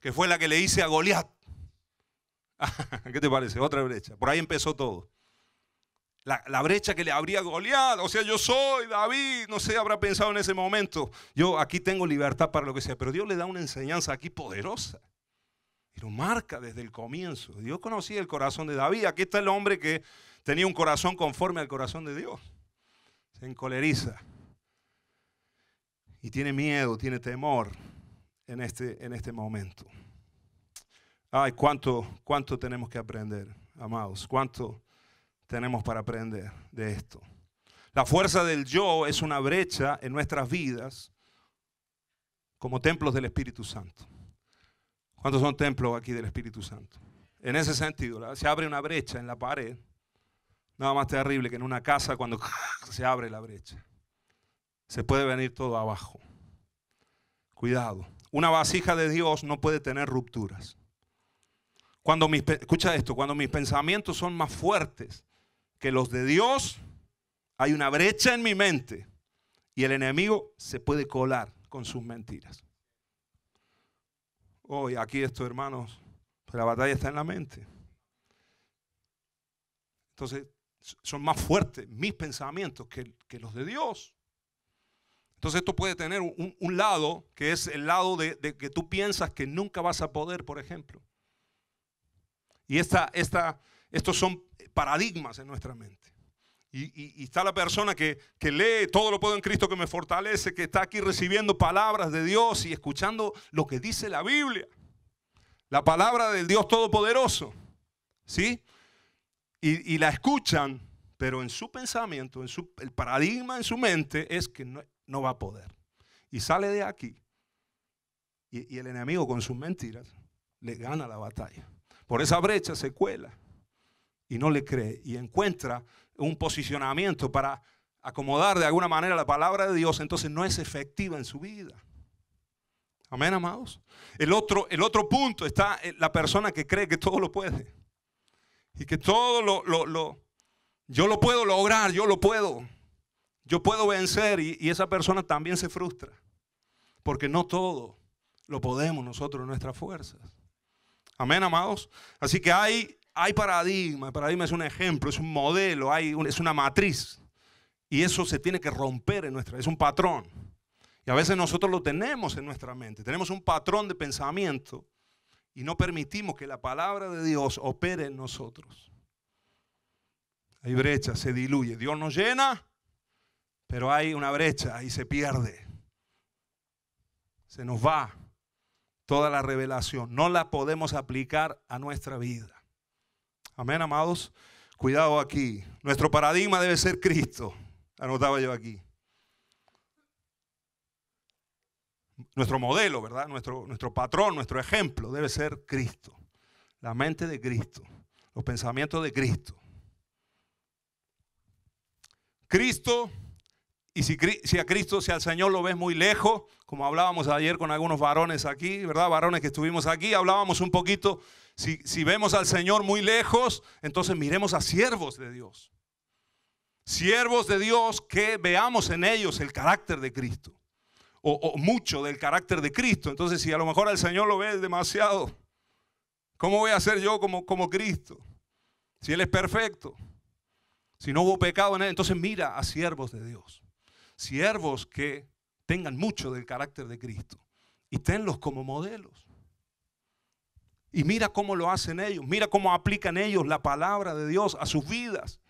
que fue la que le hice a Goliat. [laughs] ¿Qué te parece? Otra brecha. Por ahí empezó todo. La, brecha que le abría Goliat, o sea, yo soy David, no sé, habrá pensado en ese momento, yo aquí tengo libertad para lo que sea, pero Dios le da una enseñanza aquí poderosa. Y lo marca desde el comienzo. Dios conocía el corazón de David. Aquí está el hombre que tenía un corazón conforme al corazón de Dios. Se encoleriza. Y tiene miedo, tiene temor en este, en este momento. Ay, cuánto, cuánto tenemos que aprender, amados. Cuánto tenemos para aprender de esto. La fuerza del yo es una brecha en nuestras vidas como templos del Espíritu Santo. ¿Cuántos son templos aquí del Espíritu Santo? En ese sentido, se abre una brecha en la pared Nada más terrible que en una casa cuando [laughs] se abre la brecha. Se puede venir todo abajo. Cuidado. Una vasija de Dios no puede tener rupturas. Cuando mis, escucha esto, cuando mis pensamientos son más fuertes que los de Dios, hay una brecha en mi mente y el enemigo se puede colar con sus mentiras. Hoy aquí esto, hermanos, la batalla está en la mente. Entonces, son más fuertes mis pensamientos que, los de Dios. Entonces esto puede tener un, lado que es el lado de, que tú piensas que nunca vas a poder, por ejemplo. Y esta, estos son paradigmas en nuestra mente. Y, está la persona que, lee todo lo puedo en Cristo que me fortalece, que está aquí recibiendo palabras de Dios y escuchando lo que dice la Biblia. La palabra del Dios Todopoderoso. ¿Sí? y, la escuchan, pero en su pensamiento, en su, el paradigma en su mente es que no, va a poder. Y sale de aquí. Y, y el enemigo con sus mentiras le gana la batalla. Por esa brecha se cuela y no le cree y encuentra un posicionamiento para acomodar de alguna manera la palabra de Dios, entonces no es efectiva en su vida. Amén, amados. El otro, el otro punto está la persona que cree que todo lo puede. Y que todo lo, yo lo puedo lograr, yo lo puedo. Yo puedo vencer y, esa persona también se frustra. Porque no todo lo podemos nosotros nuestras fuerzas. Amén, amados. Así que hay, hay paradigma. El paradigma es un ejemplo, es un modelo, hay es una matriz. Y eso se tiene que romper en nuestra, es un patrón. Y a veces nosotros lo tenemos en nuestra mente. Tenemos un patrón de pensamiento y no permitimos que la palabra de Dios opere en nosotros. Hay brecha, se diluye. Dios nos llena, pero hay una brecha y se pierde. Se nos va toda la revelación. No la podemos aplicar a nuestra vida. Amén, amados. Cuidado aquí. Nuestro paradigma debe ser Cristo. Anotaba yo aquí. nuestro modelo, ¿verdad? Nuestro, nuestro patrón, nuestro ejemplo debe ser Cristo. La mente de Cristo, los pensamientos de Cristo. Cristo, y si, a Cristo, si al Señor lo ves muy lejos, como hablábamos ayer con algunos varones aquí, ¿verdad? Varones que estuvimos aquí, hablábamos un poquito, si vemos al Señor muy lejos, entonces miremos a siervos de Dios. Siervos de Dios que veamos en ellos el carácter de Cristo o, mucho del carácter de Cristo. Entonces, si a lo mejor al Señor lo ve demasiado, ¿cómo voy a ser yo como, como Cristo? Si Él es perfecto, si no hubo pecado en Él, entonces mira a siervos de Dios, siervos que tengan mucho del carácter de Cristo y tenlos como modelos. Y mira cómo lo hacen ellos, mira cómo aplican ellos la palabra de Dios a sus vidas.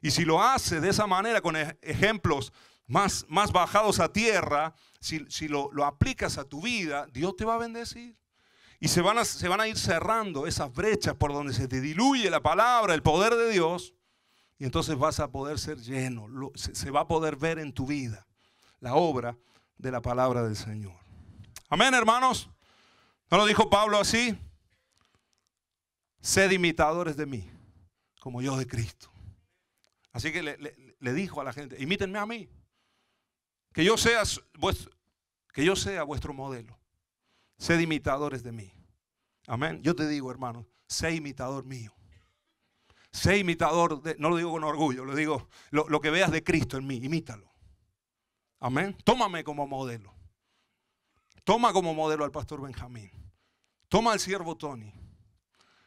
Y si lo hace de esa manera, con ejemplos más, bajados a tierra, si, lo, aplicas a tu vida, Dios te va a bendecir. Y se van, a, se van a ir cerrando esas brechas por donde se te diluye la palabra, el poder de Dios. Y entonces vas a poder ser lleno, se, va a poder ver en tu vida la obra de la palabra del Señor. Amén, hermanos. ¿No lo dijo Pablo así? Sed imitadores de mí, como yo de Cristo. Así que le dijo a la gente, imítenme a mí. Que yo sea vuestro, modelo. Sed imitadores de mí. Amén. Yo te digo, hermano, sé imitador mío. Sé imitador, no lo digo con orgullo, lo digo, lo, que veas de Cristo en mí, imítalo. Amén. Tómame como modelo. Toma como modelo al pastor Benjamín. Toma al siervo Tony.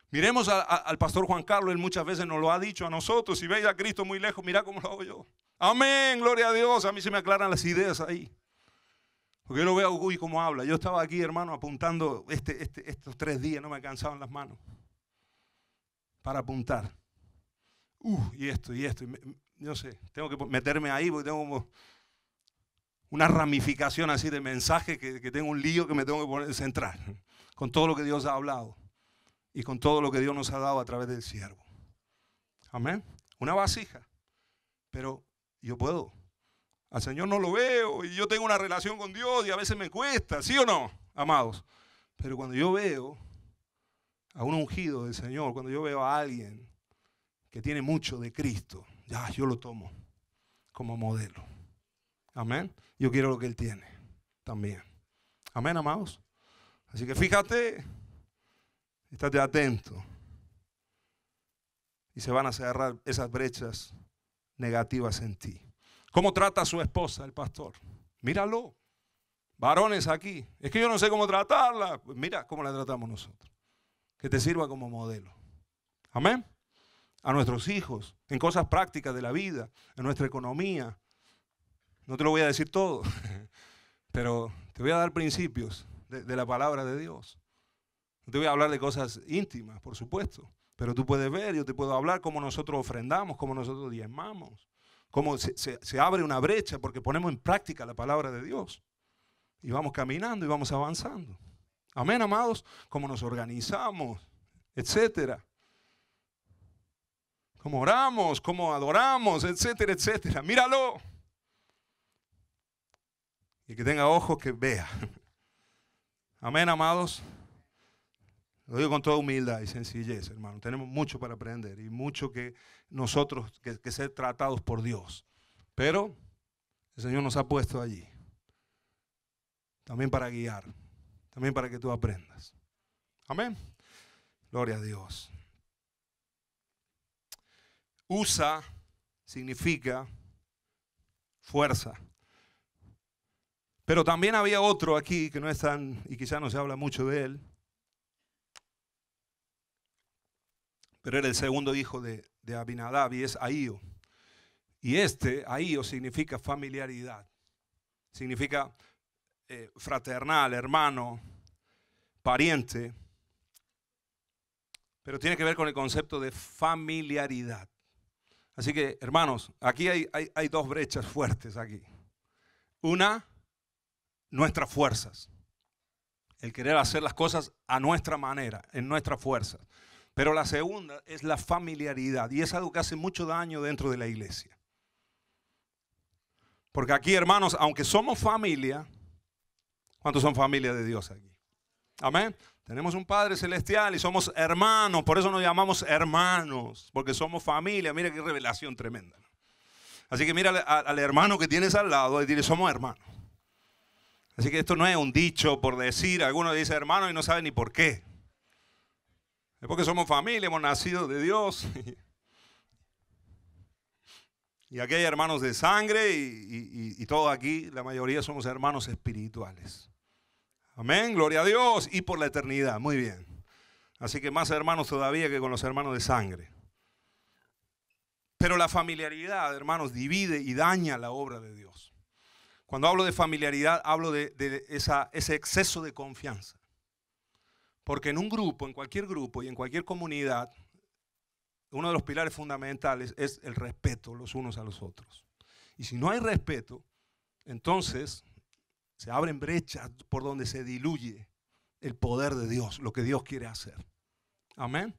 Miremos al pastor Juan Carlos, él muchas veces nos lo ha dicho a nosotros. Si veis a Cristo muy lejos, mira cómo lo hago yo. Amén, gloria a Dios. A mí se me aclaran las ideas ahí. Porque yo lo veo a cómo como habla. Yo estaba aquí, hermano, apuntando este, este estos tres días, no me cansaban las manos. Para apuntar. ¡Uf! y esto, y esto. Yo sé, tengo que meterme ahí porque tengo una ramificación así de mensaje que, tengo un lío que me tengo que poner, centrar. Con todo lo que Dios ha hablado y con todo lo que Dios nos ha dado a través del siervo. Amén. Una vasija. Pero yo puedo. Al Señor no lo veo y yo tengo una relación con Dios y a veces me cuesta, ¿sí o no, amados? Pero cuando yo veo a un ungido del Señor, cuando yo veo a alguien que tiene mucho de Cristo, ya yo lo tomo como modelo. Amén. Yo quiero lo que Él tiene también. Amén, amados. Así que fíjate, estate atento. Y se van a cerrar esas brechas negativas en ti. ¿Cómo trata a su esposa el pastor? Míralo. Varones aquí. Es que yo no sé cómo tratarla. Pues mira cómo la tratamos nosotros. Que te sirva como modelo. Amén. A nuestros hijos, en cosas prácticas de la vida, en nuestra economía. No te lo voy a decir todo, [laughs] pero te voy a dar principios de, de la palabra de Dios. No te voy a hablar de cosas íntimas, por supuesto. Pero tú puedes ver, yo te puedo hablar cómo nosotros ofrendamos, cómo nosotros diezmamos, cómo se, abre una brecha porque ponemos en práctica la palabra de Dios. Y vamos caminando y vamos avanzando. Amén, amados, cómo nos organizamos, etcétera cómo oramos, cómo adoramos, etcétera, etcétera. Míralo. Y que tenga ojos que vea. [laughs] Amén, amados. Lo digo con toda humildad y sencillez, hermano. Tenemos mucho para aprender y mucho que nosotros, que, ser tratados por Dios. Pero el Señor nos ha puesto allí. También para guiar. También para que tú aprendas. Amén. Gloria a Dios. Usa significa fuerza. Pero también había otro aquí que no es tan, y quizá no se habla mucho de él, pero era el segundo hijo de, Abinadab y es Aío. Y este, Aío, significa familiaridad, significa eh, fraternal, hermano, pariente, pero tiene que ver con el concepto de familiaridad. Así que, hermanos, aquí hay, hay dos brechas fuertes aquí. Una, nuestras fuerzas. El querer hacer las cosas a nuestra manera, en nuestras fuerzas. Pero la segunda es la familiaridad. Y es algo que hace mucho daño dentro de la iglesia. Porque aquí, hermanos, aunque somos familia, ¿cuántos son familia de Dios aquí? Amén. Tenemos un Padre Celestial y somos hermanos. Por eso nos llamamos hermanos. Porque somos familia. Mira qué revelación tremenda. Así que mira al, hermano que tienes al lado y dile, somos hermanos. Así que esto no es un dicho por decir. Algunos dicen hermano y no sabe ni por qué. Es porque somos familia, hemos nacido de Dios. Y aquí hay hermanos de sangre y, todos aquí, la mayoría somos hermanos espirituales. Amén, gloria a Dios y por la eternidad. Muy bien. Así que más hermanos todavía que con los hermanos de sangre. Pero la familiaridad, hermanos, divide y daña la obra de Dios. Cuando hablo de familiaridad, hablo de, ese exceso de confianza. Porque en un grupo, en cualquier grupo y en cualquier comunidad, uno de los pilares fundamentales es el respeto los unos a los otros. Y si no hay respeto, entonces se abren brechas por donde se diluye el poder de Dios, lo que Dios quiere hacer. Amén.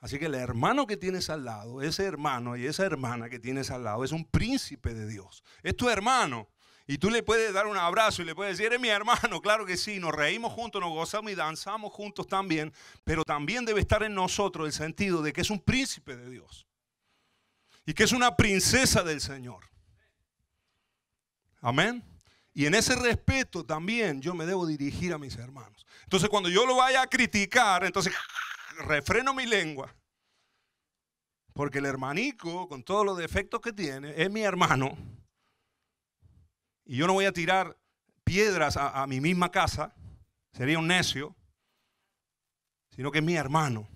Así que el hermano que tienes al lado, ese hermano y esa hermana que tienes al lado, es un príncipe de Dios. Es tu hermano. Y tú le puedes dar un abrazo y le puedes decir, eres mi hermano, [laughs] claro que sí, nos reímos juntos, nos gozamos y danzamos juntos también, pero también debe estar en nosotros el sentido de que es un príncipe de Dios y que es una princesa del Señor. Amén. Y en ese respeto también yo me debo dirigir a mis hermanos. Entonces cuando yo lo vaya a criticar, entonces [laughs] refreno mi lengua. Porque el hermanico, con todos los defectos que tiene, es mi hermano y yo no voy a tirar piedras a, mi misma casa, sería un necio, sino que es mi hermano.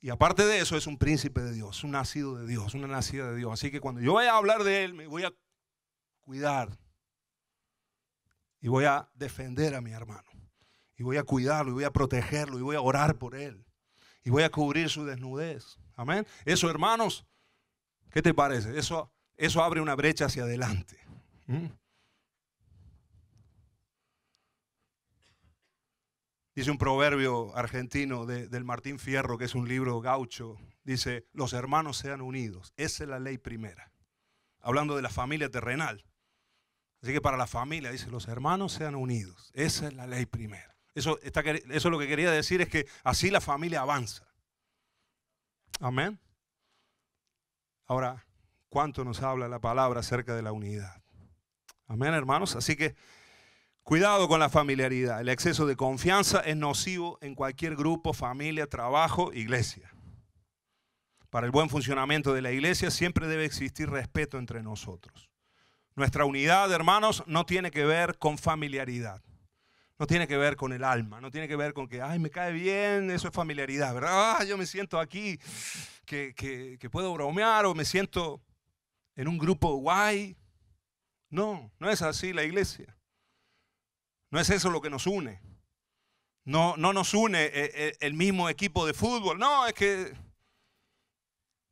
Y aparte de eso, es un príncipe de Dios, un nacido de Dios, una nacida de Dios. Así que cuando yo vaya a hablar de él, me voy a cuidar. Y voy a defender a mi hermano. Y voy a cuidarlo, y voy a protegerlo, y voy a orar por él. Y voy a cubrir su desnudez. Amén. Eso, hermanos, ¿qué te parece? Eso, eso abre una brecha hacia adelante. ¿Mm? Dice un proverbio argentino del Martín Fierro, que es un libro gaucho, dice, los hermanos sean unidos. Esa es la ley primera. Hablando de la familia terrenal. Así que para la familia, dice, los hermanos sean unidos. Esa es la ley primera. Eso, está, eso lo que quería decir es que así la familia avanza. Amén. Ahora, ¿cuánto nos habla la palabra acerca de la unidad? Amén, hermanos. Así que... Cuidado con la familiaridad. El exceso de confianza es nocivo en cualquier grupo, familia, trabajo, iglesia. Para el buen funcionamiento de la iglesia siempre debe existir respeto entre nosotros. Nuestra unidad, hermanos, no tiene que ver con familiaridad. No tiene que ver con el alma, no tiene que ver con que, ay, me cae bien, eso es familiaridad, ¿verdad? Ah, yo me siento aquí, que puedo bromear o me siento en un grupo guay. No, no es así la iglesia. No es eso lo que nos une. No, no nos une eh, eh, el mismo equipo de fútbol. No, es que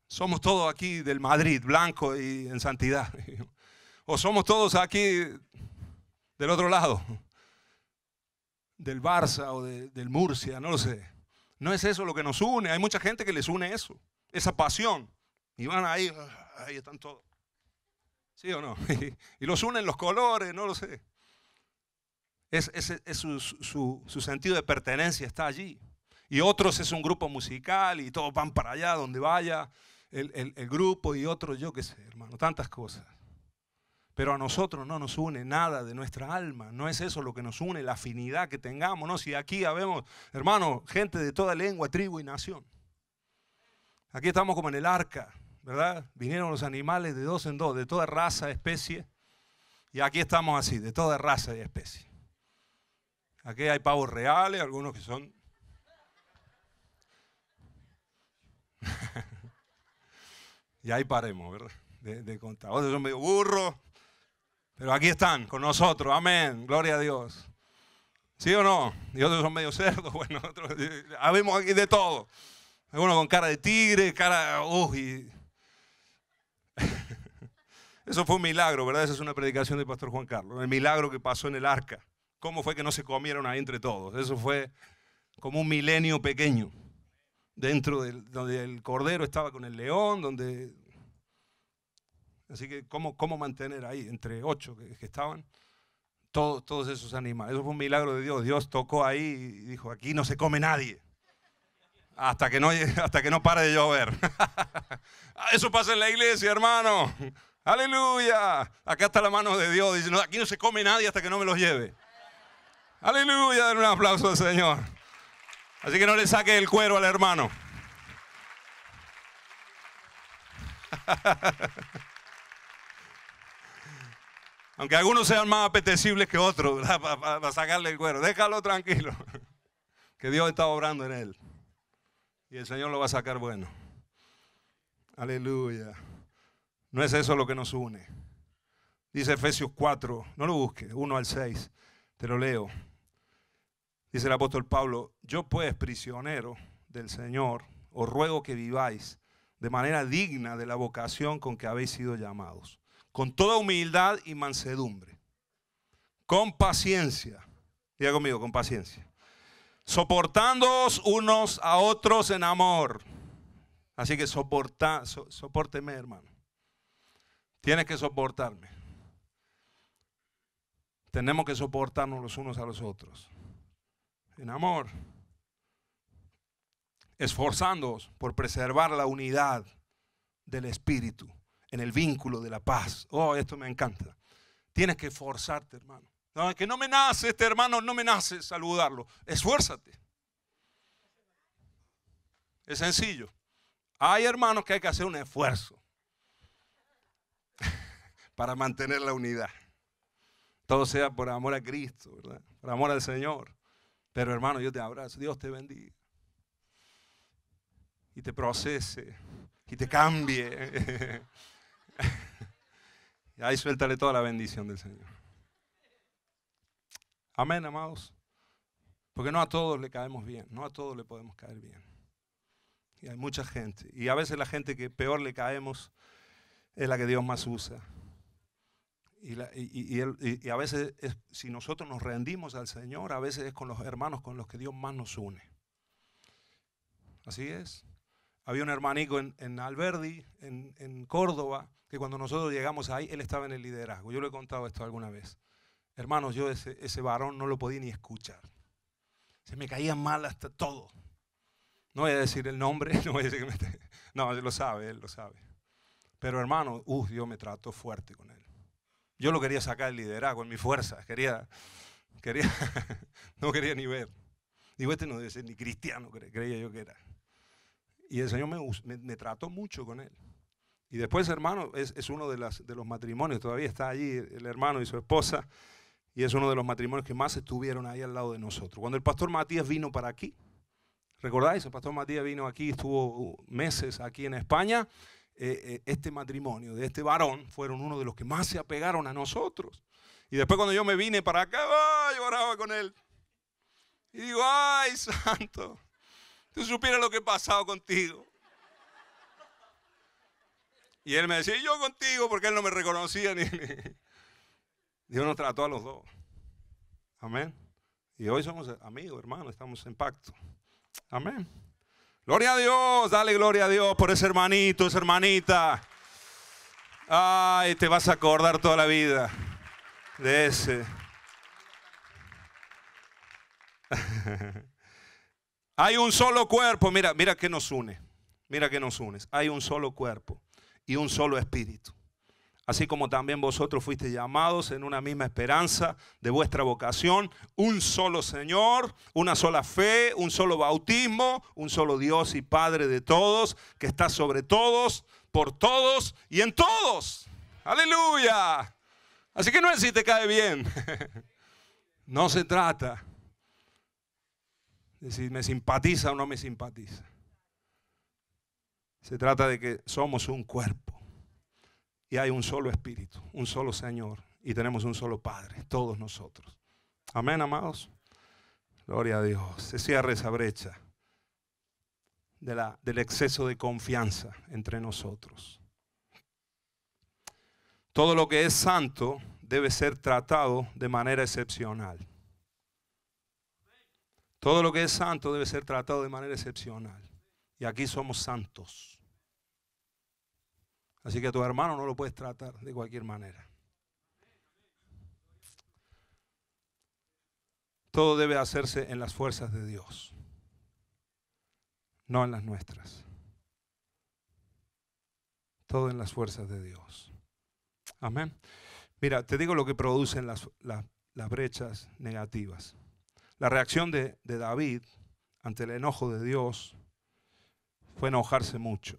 somos todos aquí del Madrid, blanco y en santidad. [laughs] O somos todos aquí del otro lado, del Barça o del Murcia, no lo sé. No es eso lo que nos une. Hay mucha gente que les une eso, esa pasión. Y van ahí, ah, ahí están todos. ¿Sí o no? [laughs] Y los unen los colores, no lo sé. Es, su, sentido de pertenencia está allí. Y otros es un grupo musical y todos van para allá, donde vaya. El, el, grupo y otros yo qué sé, hermano, tantas cosas. Pero a nosotros no nos une nada de nuestra alma, no es eso lo que nos une, la afinidad que tengamos, ¿no? Si aquí habemos, hermano, gente de toda lengua, tribu y nación. Aquí estamos como en el arca, ¿verdad? Vinieron los animales de dos en dos, de toda raza, especie, y aquí estamos así, de toda raza y especie. Aquí hay pavos reales, algunos que son... [laughs] y ahí paremos, ¿verdad? De, contar. Otros son medio burros, pero aquí están con nosotros. Amén, gloria a Dios. ¿Sí o no? Y otros son medio cerdos, [laughs] bueno, otros, eh, habemos aquí de todo. Algunos con cara de tigre, cara... Uh, [laughs] Eso fue un milagro, ¿verdad? Esa es una predicación del pastor Juan Carlos, el milagro que pasó en el arca cómo fue que no se comieron ahí entre todos. Eso fue como un milenio pequeño, dentro del, donde el cordero estaba con el león, donde... Así que, ¿cómo, cómo mantener ahí entre ocho que, estaban? Todos, todos esos animales. Eso fue un milagro de Dios. Dios tocó ahí y dijo, aquí no se come nadie. Hasta que no, [laughs] hasta que no pare de llover. [laughs] Eso pasa en la iglesia, hermano. Aleluya. Acá está la mano de Dios. Dice, aquí no se come nadie hasta que no me los lleve. Aleluya, den un aplauso al Señor. Así que no le saque el cuero al hermano. [laughs] Aunque algunos sean más apetecibles que otros, Para, para sacarle el cuero. Déjalo tranquilo. [laughs] Que Dios está obrando en él. Y el Señor lo va a sacar bueno. Aleluya. No es eso lo que nos une. Dice Efesios 4, no lo busques, 1 al 6, te lo leo. Dice el apóstol Pablo, yo pues, prisionero del Señor, os ruego que viváis de manera digna de la vocación con que habéis sido llamados, con toda humildad y mansedumbre, con paciencia, diga conmigo, con paciencia, soportándoos unos a otros en amor. Así que soporta, soporteme, hermano. Tienes que soportarme. Tenemos que soportarnos los unos a los otros en amor, esforzándonos por preservar la unidad del Espíritu en el vínculo de la paz. Oh, esto me encanta. Tienes que esforzarte, hermano. No, que no me nace este hermano, no me nace saludarlo. Esfuérzate. Es sencillo. Hay hermanos que hay que hacer un esfuerzo [laughs] para mantener la unidad. Todo sea por amor a Cristo, ¿verdad? Por amor al Señor. Pero hermano, yo te abrazo, Dios te bendiga. Y te procese, y te cambie. y [laughs] ahí suéltale toda la bendición del Señor. Amén, amados. Porque no a todos le caemos bien, no a todos le podemos caer bien. Y hay mucha gente. Y a veces la gente que peor le caemos es la que Dios más usa. Y, a veces, si nosotros nos rendimos al Señor, a veces es con los hermanos con los que Dios más nos une. Así es. Había un hermanico en, en Alberdi, en, Córdoba, que cuando nosotros llegamos ahí, él estaba en el liderazgo. Yo le he contado esto alguna vez. Hermanos, yo ese, varón no lo podía ni escuchar. Se me caía mal hasta todo. No voy a decir el nombre, [laughs] no voy a decir que me No, él lo sabe, él lo sabe. Pero hermano, uh, Dios me trató fuerte con él. Yo lo quería sacar el liderazgo en mi fuerza, quería, quería [laughs] no quería ni ver. Digo, este no debe ser ni cristiano, creía yo que era. Y el Señor me, me, trató mucho con él. Y después, hermano, es, uno de, las, de los matrimonios, todavía está allí el hermano y su esposa, y es uno de los matrimonios que más estuvieron ahí al lado de nosotros. Cuando el pastor Matías vino para aquí, ¿recordáis? El pastor Matías vino aquí, estuvo uh, meses aquí en España, eh, eh, este matrimonio, de este varón, fueron uno de los que más se apegaron a nosotros. Y después cuando yo me vine para acá, Yo oraba con él. Y digo, ay, [laughs] santo, tú supieras lo que he pasado contigo. Y él me decía, yo contigo, porque él no me reconocía ni, [laughs] Dios nos trató a los dos. Amén. Y hoy somos amigos, hermanos, estamos en pacto. Amén. Gloria a Dios, dale gloria a Dios por ese hermanito, esa hermanita. Ay, te vas a acordar toda la vida de ese. [laughs] Hay un solo cuerpo, mira, mira que nos une. Mira que nos une. Hay un solo cuerpo y un solo espíritu así como también vosotros fuisteis llamados en una misma esperanza de vuestra vocación, un solo Señor, una sola fe, un solo bautismo, un solo Dios y Padre de todos, que está sobre todos, por todos y en todos. Aleluya. Así que no es si te cae bien. [laughs] No se trata de si me simpatiza o no me simpatiza. Se trata de que somos un cuerpo y hay un solo Espíritu, un solo Señor y tenemos un solo Padre, todos nosotros. Amén, amados. Gloria a Dios. Se cierra esa brecha de la, del exceso de confianza entre nosotros. Todo lo que es santo debe ser tratado de manera excepcional. Todo lo que es santo debe ser tratado de manera excepcional. Y aquí somos santos. Así que a tu hermano no lo puedes tratar de cualquier manera. Todo debe hacerse en las fuerzas de Dios, no en las nuestras. Todo en las fuerzas de Dios. Amén. Mira, te digo lo que producen las, brechas negativas. La reacción de David ante el enojo de Dios fue enojarse mucho.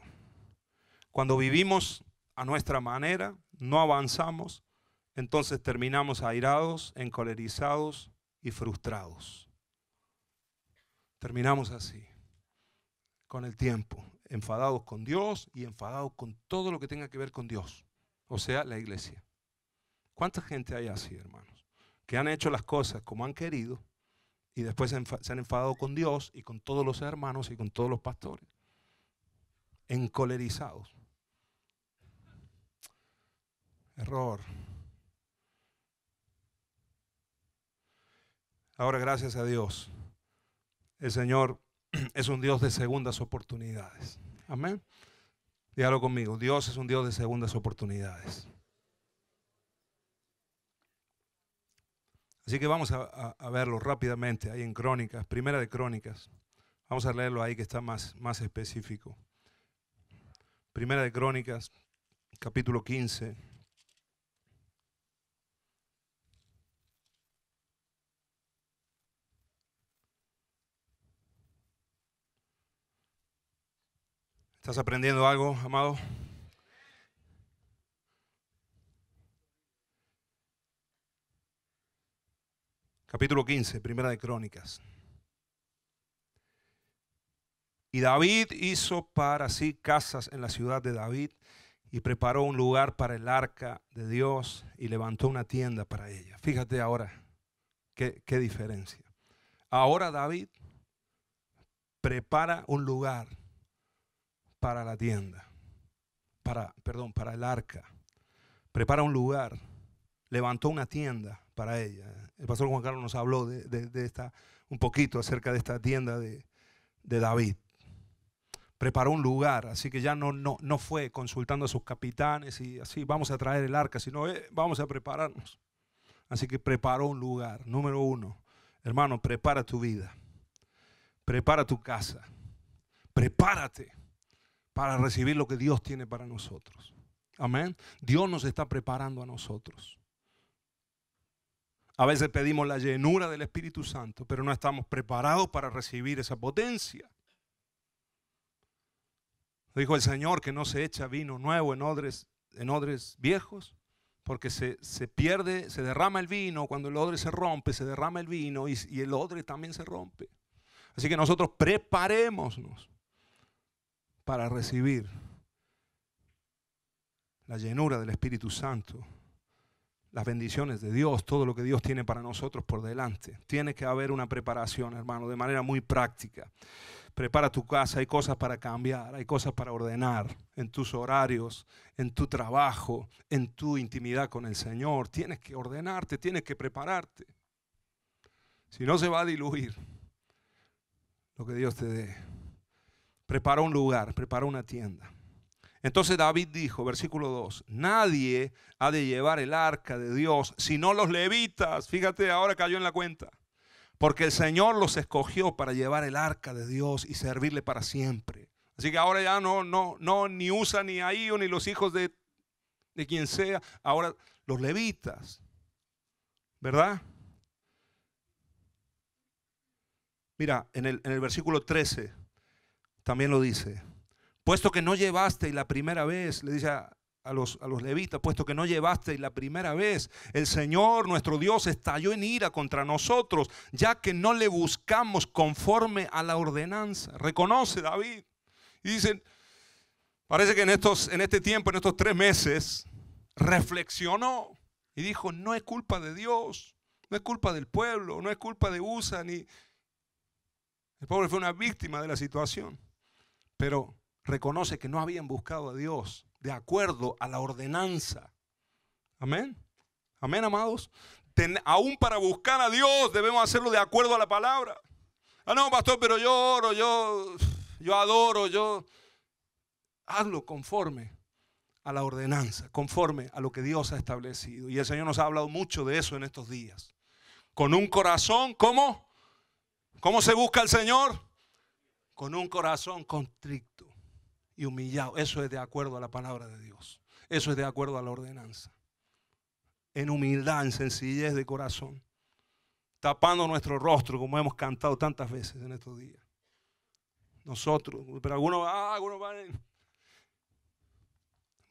Cuando vivimos a nuestra manera, no avanzamos, entonces terminamos airados, encolerizados y frustrados. Terminamos así, con el tiempo, enfadados con Dios y enfadados con todo lo que tenga que ver con Dios, o sea, la iglesia. ¿Cuánta gente hay así, hermanos? Que han hecho las cosas como han querido y después se, han enfadado con Dios y con todos los hermanos y con todos los pastores. Encolerizados. Error. Ahora gracias a Dios. El Señor [clears throat] es un Dios de segundas oportunidades. Amén. Dígalo conmigo. Dios es un Dios de segundas oportunidades. Así que vamos a, verlo rápidamente ahí en Crónicas, primera de Crónicas. Vamos a leerlo ahí que está más, más específico. Primera de Crónicas, capítulo 15. ¿Estás aprendiendo algo, amado? Capítulo 15, primera de Crónicas. Y David hizo para sí casas en la ciudad de David y preparó un lugar para el arca de Dios y levantó una tienda para ella. Fíjate ahora qué, qué diferencia. Ahora David prepara un lugar para la tienda, para, perdón, para el arca. Prepara un lugar, levantó una tienda para ella. El pastor Juan Carlos nos habló de, esta, un poquito acerca de esta tienda de, David preparó un lugar, así que ya no, no, fue consultando a sus capitanes y así vamos a traer el arca, sino eh, vamos a prepararnos. Así que preparó un lugar. Número uno, hermano, prepara tu vida, prepara tu casa, prepárate para recibir lo que Dios tiene para nosotros. Amén. Dios nos está preparando a nosotros. A veces pedimos la llenura del Espíritu Santo, pero no estamos preparados para recibir esa potencia. Dijo el Señor que no se echa vino nuevo en odres, en odres viejos, porque se, pierde, se derrama el vino, cuando el odre se rompe, se derrama el vino y, y el odre también se rompe. Así que nosotros preparémonos para recibir la llenura del Espíritu Santo, las bendiciones de Dios, todo lo que Dios tiene para nosotros por delante. Tiene que haber una preparación, hermano, de manera muy práctica. Prepara tu casa, hay cosas para cambiar, hay cosas para ordenar en tus horarios, en tu trabajo, en tu intimidad con el Señor. Tienes que ordenarte, tienes que prepararte. Si no se va a diluir lo que Dios te dé prepara un lugar, prepara una tienda. Entonces David dijo, versículo 2, nadie ha de llevar el arca de Dios, sino los levitas. Fíjate, ahora cayó en la cuenta. Porque el Señor los escogió para llevar el arca de Dios y servirle para siempre. Así que ahora ya no, no, no, ni usa ni ahí o ni los hijos de, de quien sea. Ahora los levitas. ¿Verdad? Mira, en el, en el versículo 13 también lo dice. Puesto que no llevaste y la primera vez, le dice a, los, a los levitas, puesto que no llevaste y la primera vez, el Señor nuestro Dios estalló en ira contra nosotros, ya que no le buscamos conforme a la ordenanza. Reconoce David. Y dicen, parece que en, estos, en este tiempo, en estos tres meses, reflexionó y dijo, no es culpa de Dios, no es culpa del pueblo, no es culpa de USA, ni... El pobre fue una víctima de la situación pero reconoce que no habían buscado a Dios de acuerdo a la ordenanza. Amén. Amén, amados. aún para buscar a Dios debemos hacerlo de acuerdo a la palabra. Ah, no, pastor, pero yo oro, yo, yo adoro, yo... Hazlo conforme a la ordenanza, conforme a lo que Dios ha establecido. Y el Señor nos ha hablado mucho de eso en estos días. Con un corazón, ¿cómo? ¿Cómo se busca el Señor? con un corazón constricto y humillado. Eso es de acuerdo a la palabra de Dios. Eso es de acuerdo a la ordenanza. En humildad, en sencillez de corazón. Tapando nuestro rostro, como hemos cantado tantas veces en estos días. Nosotros, pero algunos, ah, algunos van.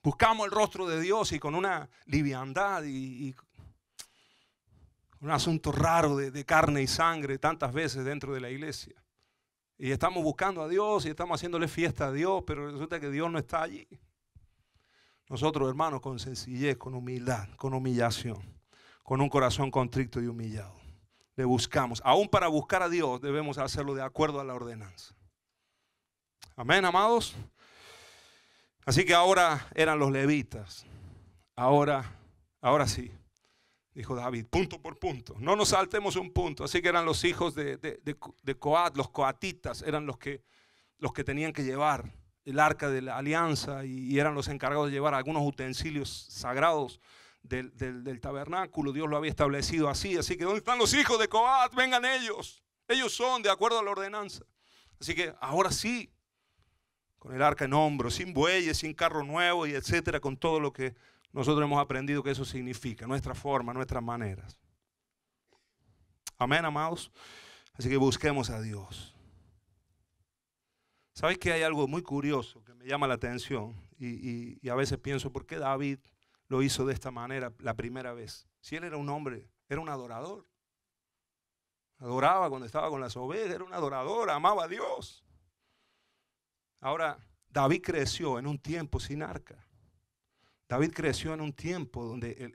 Buscamos el rostro de Dios y con una liviandad y, un asunto raro de carne y sangre tantas veces dentro de la iglesia. Y estamos buscando a Dios y estamos haciéndole fiesta a Dios, pero resulta que Dios no está allí. Nosotros, hermanos, con sencillez, con humildad, con humillación, con un corazón contrito y humillado, le buscamos. Aún para buscar a Dios debemos hacerlo de acuerdo a la ordenanza. Amén, amados. Así que ahora eran los levitas. Ahora, ahora sí dijo David, punto por punto. No nos saltemos un punto. Así que eran los hijos de, Coat, los coatitas, eran los que, los que tenían que llevar el arca de la alianza y, eran los encargados de llevar algunos utensilios sagrados del, tabernáculo. Dios lo había establecido así. Así que, ¿dónde están los hijos de Coat? Vengan ellos. Ellos son de acuerdo a la ordenanza. Así que ahora sí, con el arca en hombro, sin bueyes, sin carro nuevo y etcétera, con todo lo que nosotros hemos aprendido que eso significa, nuestra forma, nuestras maneras. Amén, amados. Así que busquemos a Dios. Sabéis que hay algo muy curioso que me llama la atención? Y, y, a veces pienso, ¿por qué David lo hizo de esta manera la primera vez? Si él era un hombre, era un adorador. Adoraba cuando estaba con las ovejas, era un adorador, amaba a Dios. Ahora, David creció en un tiempo sin arca. David creció en un tiempo donde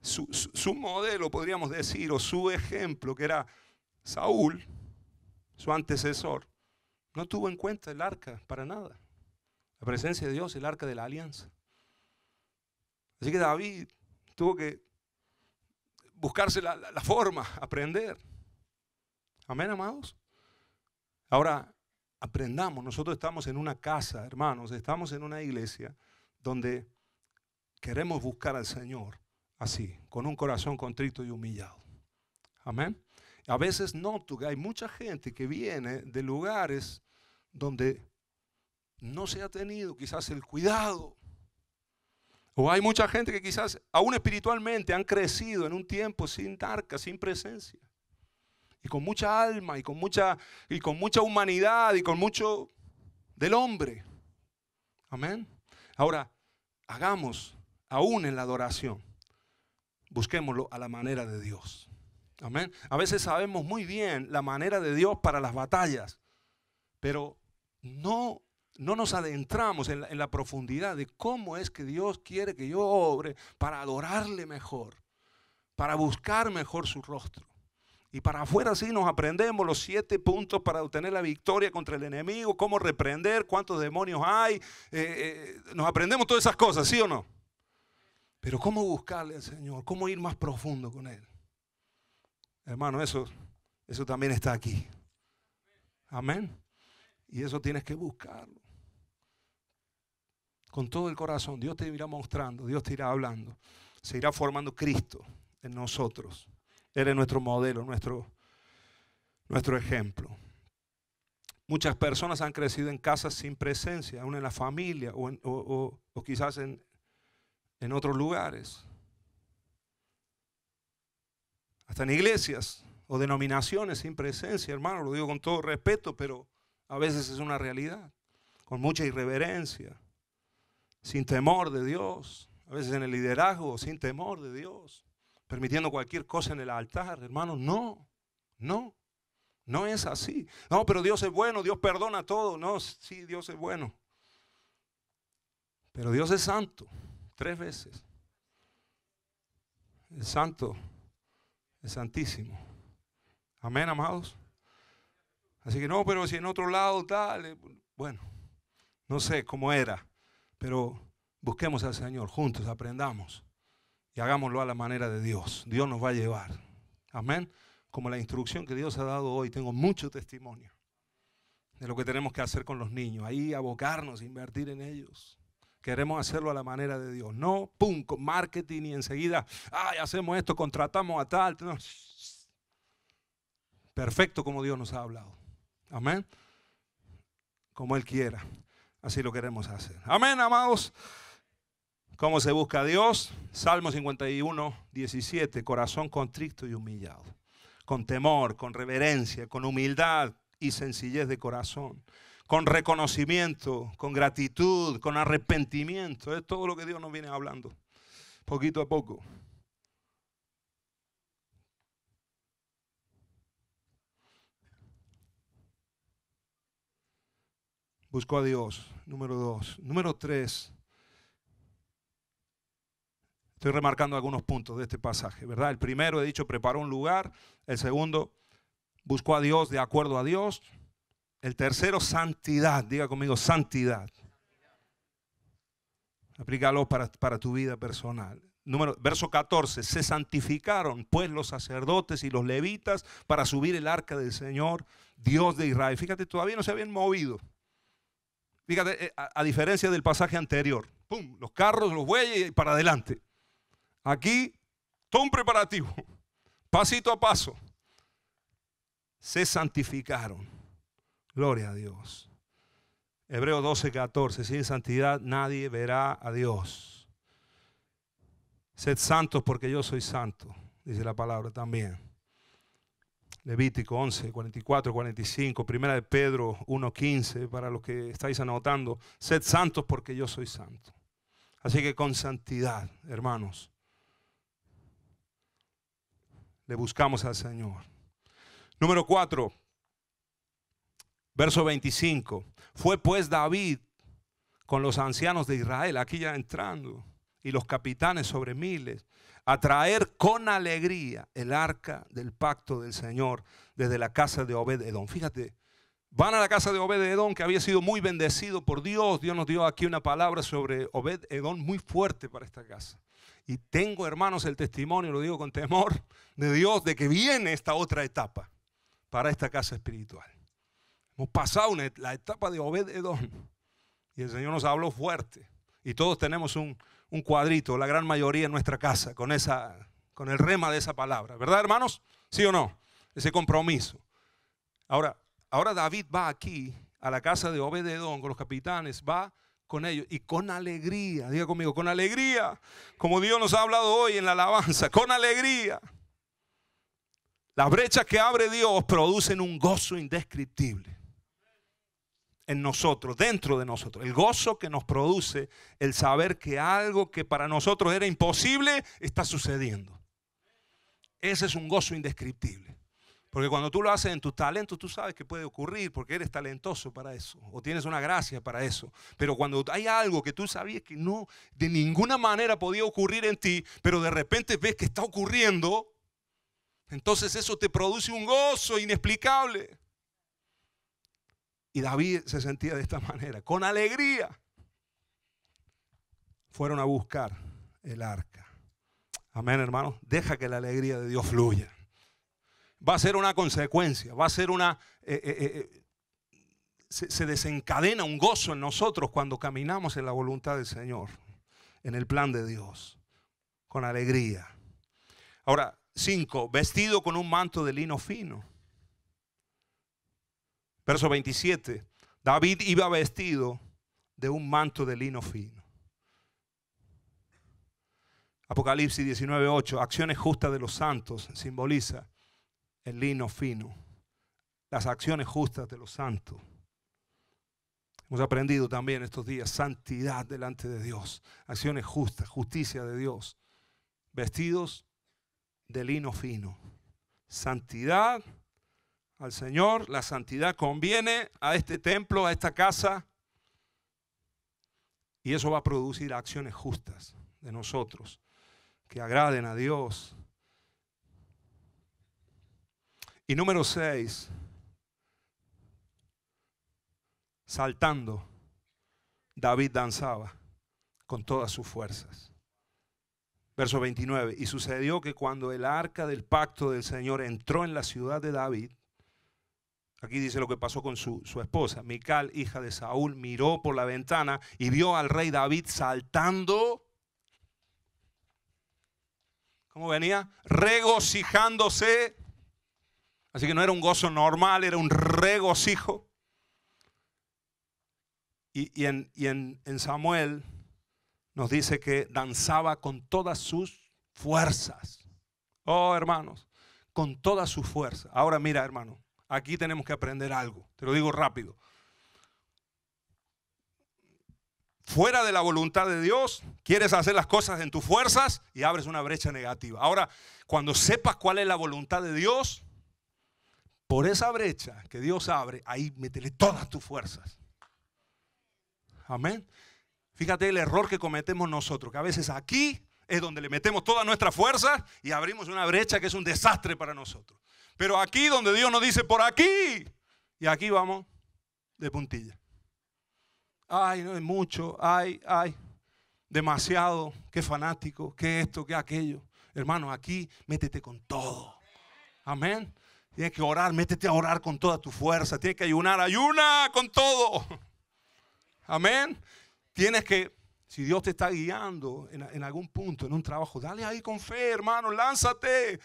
su, modelo, podríamos decir, o su ejemplo, que era Saúl, su antecesor, no tuvo en cuenta el arca para nada. La presencia de Dios, el arca de la alianza. Así que David tuvo que buscarse la, forma, aprender. Amén, amados. Ahora, aprendamos. Nosotros estamos en una casa, hermanos, estamos en una iglesia donde queremos buscar al Señor así, con un corazón contrito y humillado. Amén. A veces noto que hay mucha gente que viene de lugares donde no se ha tenido quizás el cuidado. O hay mucha gente que quizás aún espiritualmente han crecido en un tiempo sin tarca, sin presencia. Y con mucha alma y con mucha, y con mucha humanidad y con mucho del hombre. Amén. Ahora, hagamos aún en la adoración, busquémoslo a la manera de Dios. Amén. A veces sabemos muy bien la manera de Dios para las batallas, pero no, no nos adentramos en la, profundidad de cómo es que Dios quiere que yo obre para adorarle mejor, para buscar mejor su rostro. Y para afuera sí nos aprendemos los siete puntos para obtener la victoria contra el enemigo, cómo reprender, cuántos demonios hay. Eh, eh, nos aprendemos todas esas cosas, ¿sí o no? Pero ¿cómo buscarle al Señor? ¿Cómo ir más profundo con Él? Hermano, eso, eso también está aquí. Amén. Y eso tienes que buscarlo. Con todo el corazón. Dios te irá mostrando, Dios te irá hablando. Se irá formando Cristo en nosotros. Él es nuestro modelo, nuestro, nuestro ejemplo. Muchas personas han crecido en casas sin presencia, aún en la familia o quizás en, en otros lugares, hasta en iglesias o denominaciones sin presencia, hermano, lo digo con todo respeto, pero a veces es una realidad, con mucha irreverencia, sin temor de Dios, a veces en el liderazgo, sin temor de Dios, permitiendo cualquier cosa en el altar, hermano, no, no, no es así. No, pero Dios es bueno, Dios perdona todo, no, sí, Dios es bueno, pero Dios es santo tres veces. El santo, el santísimo. Amén, amados. Así que no, pero si en otro lado tal, eh, bueno, no sé cómo era, pero busquemos al Señor juntos, aprendamos y hagámoslo a la manera de Dios. Dios nos va a llevar. Amén. Como la instrucción que Dios ha dado hoy, tengo mucho testimonio de lo que tenemos que hacer con los niños. Ahí abocarnos, invertir en ellos. Queremos hacerlo a la manera de Dios. No, pum, con marketing y enseguida, ay, hacemos esto, contratamos a tal. Perfecto como Dios nos ha hablado. Amén. Como Él quiera. Así lo queremos hacer. Amén, amados. ¿Cómo se busca a Dios? Salmo 51, 17. Corazón contrito y humillado. Con temor, con reverencia, con humildad y sencillez de corazón con reconocimiento, con gratitud, con arrepentimiento. Es todo lo que Dios nos viene hablando, poquito a poco. Buscó a Dios, número dos. Número tres. Estoy remarcando algunos puntos de este pasaje, ¿verdad? El primero, he dicho, preparó un lugar. El segundo, buscó a Dios de acuerdo a Dios. El tercero, santidad. Diga conmigo, santidad. Aplícalo para, para tu vida personal. Número, verso 14, se santificaron pues los sacerdotes y los levitas para subir el arca del Señor, Dios de Israel. Fíjate, todavía no se habían movido. Fíjate, eh, a, diferencia del pasaje anterior. ¡Pum! Los carros, los bueyes y para adelante. Aquí, todo un preparativo, [laughs] pasito a paso. Se santificaron Gloria a Dios. Hebreo 12, 14. Sin santidad nadie verá a Dios. Sed santos porque yo soy santo, dice la palabra también. Levítico 11, 44, 45. Primera de Pedro 1, 15. Para los que estáis anotando. Sed santos porque yo soy santo. Así que con santidad, hermanos, le buscamos al Señor. Número 4. Verso 25. Fue pues David con los ancianos de Israel, aquí ya entrando, y los capitanes sobre miles, a traer con alegría el arca del pacto del Señor desde la casa de Obed Edom. Fíjate, van a la casa de Obed Edom, que había sido muy bendecido por Dios. Dios nos dio aquí una palabra sobre Obed Edom muy fuerte para esta casa. Y tengo, hermanos, el testimonio, lo digo con temor, de Dios, de que viene esta otra etapa para esta casa espiritual. Hemos pasado la etapa de Obededón. Y el Señor nos habló fuerte. Y todos tenemos un, cuadrito, la gran mayoría en nuestra casa, con, con el rema de esa palabra. ¿Verdad, hermanos? ¿Sí o no? Ese compromiso. Ahora, ahora David va aquí a la casa de Obededón con los capitanes, va con ellos y con alegría, diga conmigo, con alegría, como Dios nos ha hablado hoy en la alabanza, con alegría. Las brechas que abre Dios producen un gozo indescriptible en nosotros, dentro de nosotros. El gozo que nos produce el saber que algo que para nosotros era imposible está sucediendo. Ese es un gozo indescriptible. Porque cuando tú lo haces en tus talentos, tú sabes que puede ocurrir porque eres talentoso para eso o tienes una gracia para eso. Pero cuando hay algo que tú sabías que no de ninguna manera podía ocurrir en ti, pero de repente ves que está ocurriendo, entonces eso te produce un gozo inexplicable. Y David se sentía de esta manera, con alegría. Fueron a buscar el arca. Amén, hermano. Deja que la alegría de Dios fluya. Va a ser una consecuencia, va a ser una... Eh, eh, eh, se, desencadena un gozo en nosotros cuando caminamos en la voluntad del Señor, en el plan de Dios, con alegría. Ahora, cinco, Vestido con un manto de lino fino. Verso 27. David iba vestido de un manto de lino fino. Apocalipsis 8, Acciones justas de los santos simboliza el lino fino. Las acciones justas de los santos. Hemos aprendido también estos días santidad delante de Dios, acciones justas, justicia de Dios, vestidos de lino fino, santidad al Señor, la santidad conviene a este templo, a esta casa, y eso va a producir acciones justas de nosotros, que agraden a Dios. Y número seis, saltando, David danzaba con todas sus fuerzas. Verso 29, y sucedió que cuando el arca del pacto del Señor entró en la ciudad de David, Aquí dice lo que pasó con su, esposa. Mical, hija de Saúl, miró por la ventana y vio al rey David saltando. ¿Cómo venía? Regocijándose. Así que no era un gozo normal, era un regocijo. Y, en, en Samuel nos dice que danzaba con todas sus fuerzas. Oh, hermanos, con toda su fuerzas. Ahora mira, hermano, Aquí tenemos que aprender algo, te lo digo rápido. Fuera de la voluntad de Dios, quieres hacer las cosas en tus fuerzas y abres una brecha negativa. Ahora, cuando sepas cuál es la voluntad de Dios, por esa brecha que Dios abre, ahí métele todas tus fuerzas. Amén. Fíjate el error que cometemos nosotros, que a veces aquí es donde le metemos todas nuestras fuerzas y abrimos una brecha que es un desastre para nosotros. Pero aquí donde Dios nos dice, por aquí. Y aquí vamos de puntilla. Ay, no es mucho, ay, ay. Demasiado, qué fanático, qué esto, qué aquello. Hermano, aquí métete con todo. Amén. Tienes que orar, métete a orar con toda tu fuerza. Tienes que ayunar, ayuna con todo. Amén. Tienes que, si Dios te está guiando en, en algún punto, en un trabajo, dale ahí con fe, hermano, lánzate.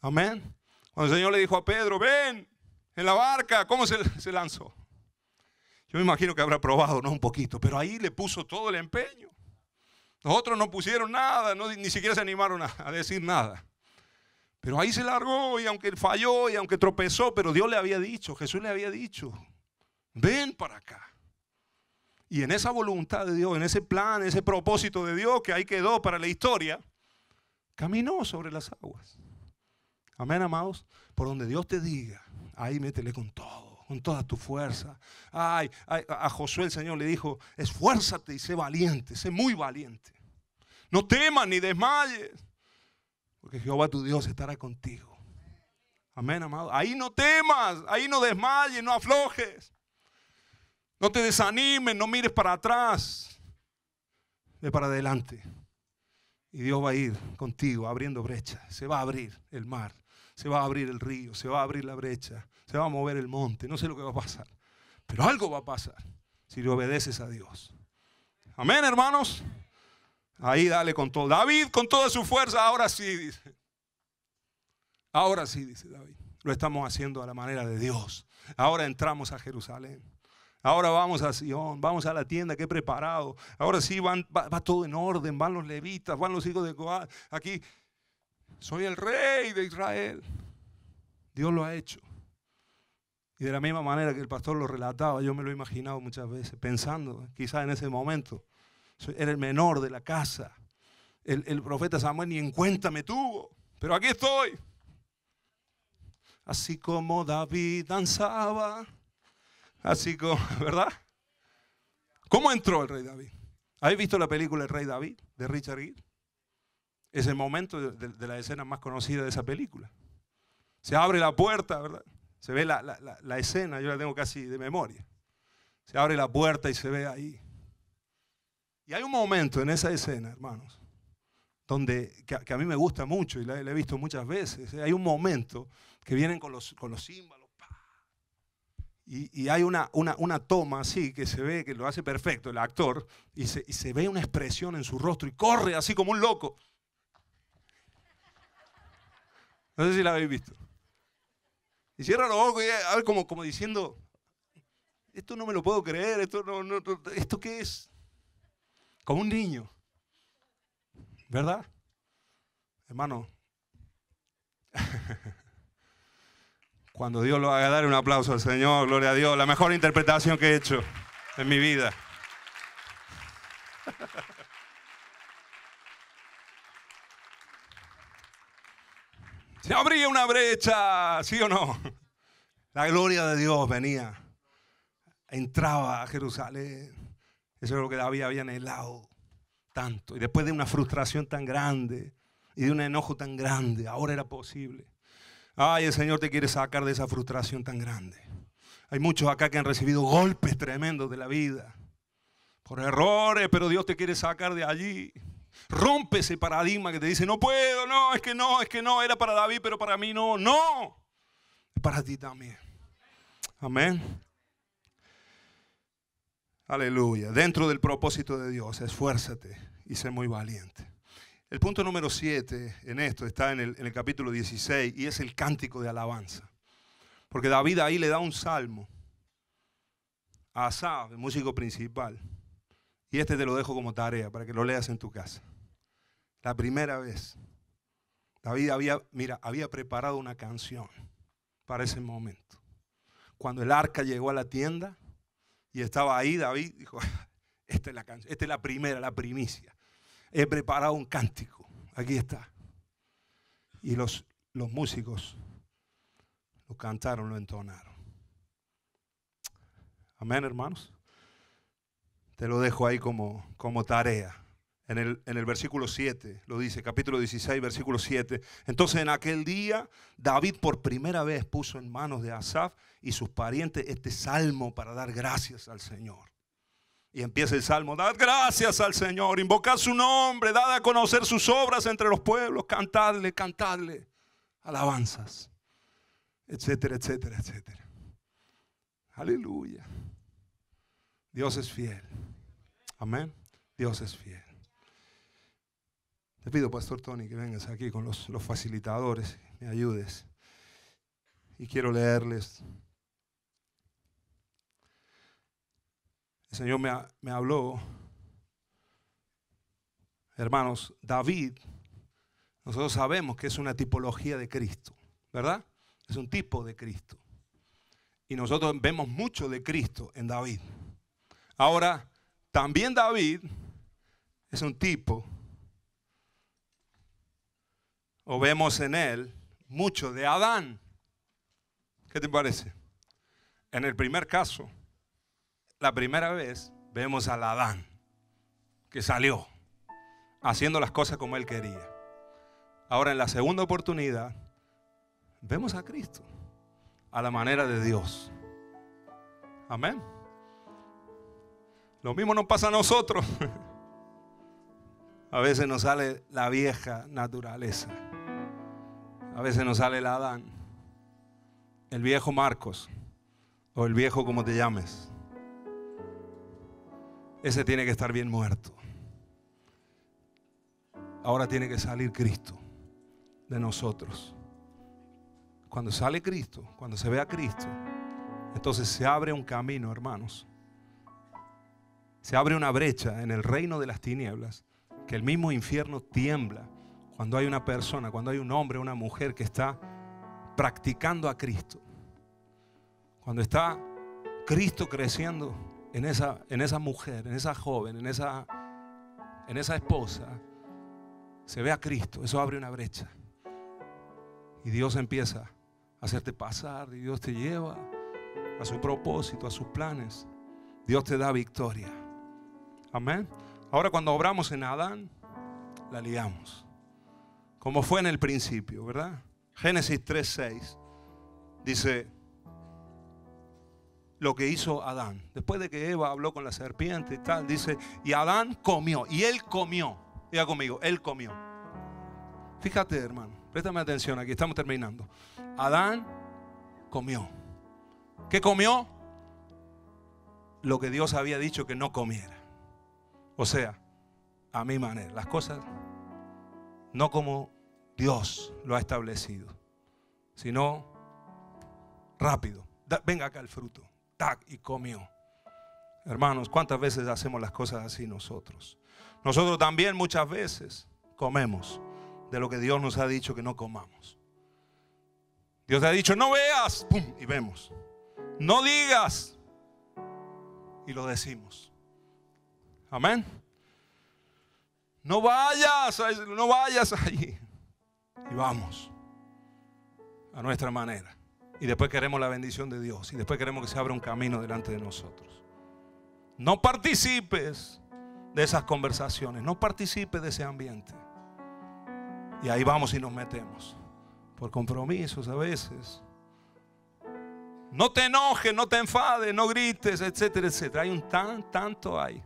Amén. Cuando el Señor le dijo a Pedro, ven en la barca, ¿cómo se, lanzó? Yo me imagino que habrá probado, ¿no? Un poquito, pero ahí le puso todo el empeño. Nosotros no pusieron nada, ni siquiera se animaron a, decir nada. Pero ahí se largó y aunque falló y aunque tropezó, pero Dios le había dicho, Jesús le había dicho, ven para acá. Y en esa voluntad de Dios, en ese plan, en ese propósito de Dios que ahí quedó para la historia, caminó sobre las aguas. Amén, amados. Por donde Dios te diga, ahí métele con todo, con toda tu fuerza. Ay, a Josué el Señor le dijo, esfuérzate y sé valiente, sé muy valiente. No temas ni desmayes, porque Jehová tu Dios estará contigo. Amén, amados. Ahí no temas, ahí no desmayes, no aflojes. No te desanimes, no mires para atrás. Ve para adelante. Y Dios va a ir contigo abriendo brechas. Se va a abrir el mar se va a abrir el río, se va a abrir la brecha, se va a mover el monte, no sé lo que va a pasar, pero algo va a pasar si le obedeces a Dios. Amén, hermanos. Ahí dale con todo. David con toda su fuerza, ahora sí, dice. Ahora sí, dice David. Lo estamos haciendo a la manera de Dios. Ahora entramos a Jerusalén. Ahora vamos a Sion, vamos a la tienda que he preparado. Ahora sí van, va, todo en orden, van los levitas, van los hijos de Jehová Aquí soy el rey de Israel. Dios lo ha hecho. Y de la misma manera que el pastor lo relataba, yo me lo he imaginado muchas veces, pensando, quizás en ese momento, era el menor de la casa. El, profeta Samuel ni en cuenta me tuvo, pero aquí estoy. Así como David danzaba, así como, [laughs] ¿verdad? ¿Cómo entró el rey David? ¿Habéis visto la película El rey David de Richard Gere? es el momento de, la escena más conocida de esa película. Se abre la puerta, ¿verdad? Se ve la, escena, yo la tengo casi de memoria. Se abre la puerta y se ve ahí. Y hay un momento en esa escena, hermanos, donde, que, a mí me gusta mucho y la, he visto muchas veces. Eh, hay un momento que vienen con los, con los símbolos. Y, hay una, una, toma así que se ve que lo hace perfecto el actor y se, y se ve una expresión en su rostro y corre así como un loco. No sé si la habéis visto. Y cierra los ojos y a como, como diciendo, esto no me lo puedo creer, esto, no, ¿esto qué es? Como un niño. ¿Verdad? Hermano, [laughs] cuando Dios lo haga, dar un aplauso al Señor, gloria a Dios, la mejor interpretación que he hecho en mi vida. [laughs] Se abría una brecha, ¿sí o no? La gloria de Dios venía, entraba a Jerusalén. Eso es lo que David había anhelado tanto. Y después de una frustración tan grande y de un enojo tan grande, ahora era posible. Ay, el Señor te quiere sacar de esa frustración tan grande. Hay muchos acá que han recibido golpes tremendos de la vida por errores, pero Dios te quiere sacar de allí. Rompe ese paradigma que te dice, no puedo, no, es que no, es que no, era para David, pero para mí no, no. para ti también. Amén. Aleluya. Dentro del propósito de Dios, esfuérzate y sé muy valiente. El punto número 7 en esto está en el, capítulo 16 y es el cántico de alabanza. Porque David ahí le da un salmo a Asaf, el músico principal. Y este te lo dejo como tarea para que lo leas en tu casa. La primera vez, David había, mira, había preparado una canción para ese momento. Cuando el arca llegó a la tienda y estaba ahí, David dijo, [laughs] esta es la es la primera, la primicia. He preparado un cántico, aquí está. Y los, los músicos lo cantaron, lo entonaron. Amén, hermanos. Te lo dejo ahí como, como tarea. En el, en el, versículo 7, lo dice, capítulo 16, versículo 7. Entonces en aquel día David por primera vez puso en manos de Asaf y sus parientes este salmo para dar gracias al Señor. Y empieza el salmo, dad gracias al Señor, invocad su nombre, dad a conocer sus obras entre los pueblos, cantadle, cantadle, alabanzas, etcétera, etcétera, etcétera. Aleluya. Dios es fiel. Amén. Dios es fiel. Te pido, Pastor Tony, que vengas aquí con los, facilitadores, me ayudes. Y quiero leerles. El Señor me, me habló, hermanos, David, nosotros sabemos que es una tipología de Cristo, ¿verdad? Es un tipo de Cristo. Y nosotros vemos mucho de Cristo en David. Ahora, también David es un tipo, o vemos en él mucho de Adán. ¿Qué te parece? En el primer caso, la primera vez vemos al Adán que salió haciendo las cosas como él quería. Ahora en la segunda oportunidad vemos a Cristo a la manera de Dios. Amén. Lo mismo nos pasa a nosotros. [laughs] A veces nos sale la vieja naturaleza. A veces nos sale el Adán, el viejo Marcos o el viejo como te llames. Ese tiene que estar bien muerto. Ahora tiene que salir Cristo de nosotros. Cuando sale Cristo, cuando se ve a Cristo, entonces se abre un camino, hermanos, se abre una brecha en el reino de las tinieblas, que el mismo infierno tiembla cuando hay una persona, cuando hay un hombre, una mujer que está practicando a Cristo. Cuando está Cristo creciendo en esa, en esa mujer, en esa joven, en esa, en esa esposa, se ve a Cristo, eso abre una brecha. Y Dios empieza a hacerte pasar, y Dios te lleva a su propósito, a sus planes. Dios te da victoria. Amén. Ahora cuando obramos en Adán, la liamos. Como fue en el principio, ¿verdad? Génesis 3.6 dice lo que hizo Adán. Después de que Eva habló con la serpiente y tal, dice, y Adán comió, y él comió. Diga conmigo, él comió. Fíjate, hermano, préstame atención aquí, estamos terminando. Adán comió. ¿Qué comió? Lo que Dios había dicho que no comiera. O sea, a mi manera. Las cosas no como Dios lo ha establecido, sino rápido. venga acá el fruto. Tac y comió. Hermanos, ¿cuántas veces hacemos las cosas así nosotros? Nosotros también muchas veces comemos de lo que Dios nos ha dicho que no comamos. Dios ha dicho, no veas, y vemos. No digas, y lo decimos. Amén. No vayas, no vayas allí. Y vamos a nuestra manera. Y después queremos la bendición de Dios. Y después queremos que se abra un camino delante de nosotros. No participes de esas conversaciones. No participes de ese ambiente. Y ahí vamos y nos metemos. Por compromisos a veces. No te enojes, no te enfades, no grites, etcétera, etcétera. Hay un tan, tanto ahí.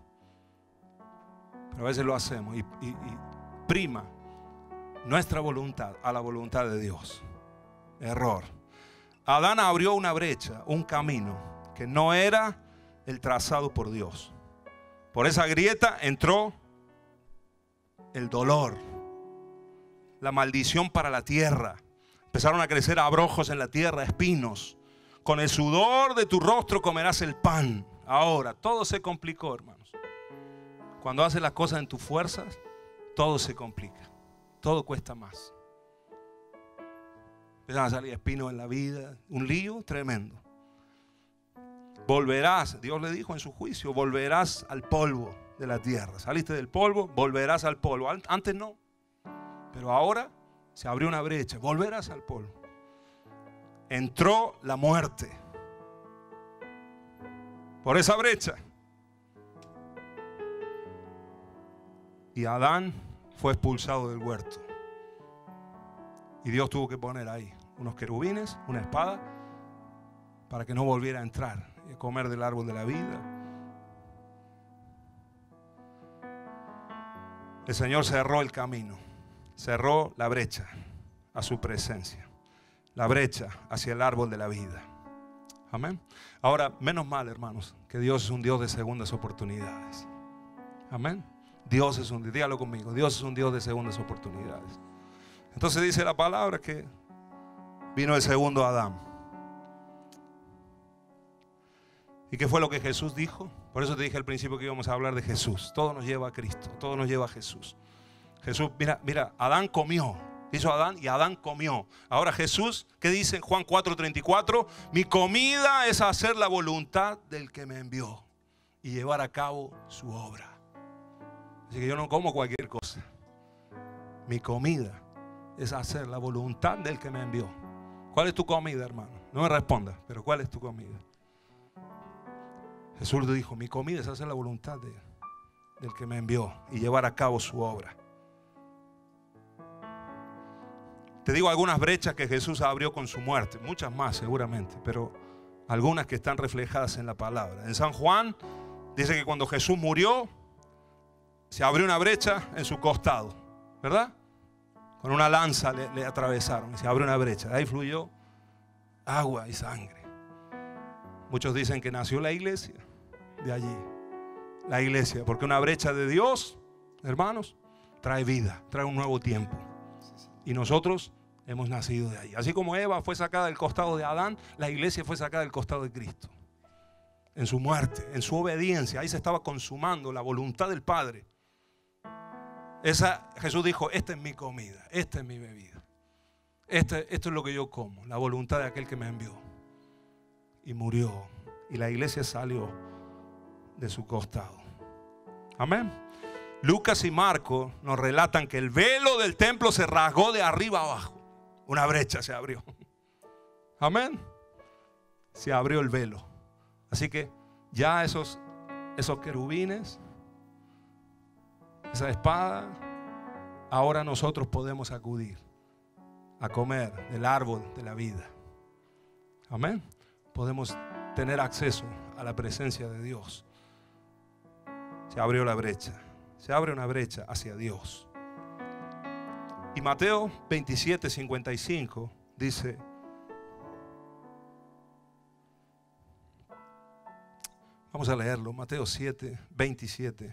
Pero a veces lo hacemos y, y prima nuestra voluntad a la voluntad de Dios. Error. Adán abrió una brecha, un camino que no era el trazado por Dios. Por esa grieta entró el dolor, la maldición para la tierra. Empezaron a crecer abrojos en la tierra, espinos. Con el sudor de tu rostro comerás el pan. Ahora, todo se complicó, hermano. Cuando haces las cosas en tus fuerzas, todo se complica, todo cuesta más. Empiezan a salir espinos en la vida, un lío tremendo. Volverás, Dios le dijo en su juicio, volverás al polvo de la tierra. Saliste del polvo, volverás al polvo. Antes no, pero ahora se abrió una brecha, volverás al polvo. Entró la muerte por esa brecha. Y Adán fue expulsado del huerto. Y Dios tuvo que poner ahí unos querubines, una espada, para que no volviera a entrar y comer del árbol de la vida. El Señor cerró el camino, cerró la brecha a su presencia, la brecha hacia el árbol de la vida. Amén. Ahora, menos mal, hermanos, que Dios es un Dios de segundas oportunidades. Amén. Dios es un Dios, conmigo, Dios es un Dios de segundas oportunidades. Entonces dice la palabra que vino el segundo Adán. ¿Y qué fue lo que Jesús dijo? Por eso te dije al principio que íbamos a hablar de Jesús. Todo nos lleva a Cristo, todo nos lleva a Jesús. Jesús, mira, mira, Adán comió, hizo Adán y Adán comió. Ahora Jesús, ¿qué dice en Juan 4:34? Mi comida es hacer la voluntad del que me envió y llevar a cabo su obra. Así que yo no como cualquier cosa. Mi comida es hacer la voluntad del que me envió. ¿Cuál es tu comida, hermano? No me responda, pero ¿cuál es tu comida? Jesús le dijo, mi comida es hacer la voluntad de, del que me envió y llevar a cabo su obra. Te digo algunas brechas que Jesús abrió con su muerte, muchas más seguramente, pero algunas que están reflejadas en la palabra. En San Juan dice que cuando Jesús murió, se abrió una brecha en su costado, ¿verdad? Con una lanza le, atravesaron y se abrió una brecha. De ahí fluyó agua y sangre. Muchos dicen que nació la iglesia de allí. La iglesia, porque una brecha de Dios, hermanos, trae vida, trae un nuevo tiempo. Y nosotros hemos nacido de ahí. Así como Eva fue sacada del costado de Adán, la iglesia fue sacada del costado de Cristo. En su muerte, en su obediencia, ahí se estaba consumando la voluntad del Padre. Jesús dijo, esta es mi comida, esta es mi bebida. Este, esto es lo que yo como, la voluntad de aquel que me envió. Y murió. Y la iglesia salió de su costado. Amén. Lucas y Marco nos relatan que el velo del templo se rasgó de arriba abajo. Una brecha se abrió. Amén. Se abrió el velo. Así que ya esos, esos querubines esa espada, ahora nosotros podemos acudir a comer del árbol de la vida. Amén. Podemos tener acceso a la presencia de Dios. Se abrió la brecha. Se abre una brecha hacia Dios. Y Mateo 27, 55 dice, vamos a leerlo, Mateo 7, 27.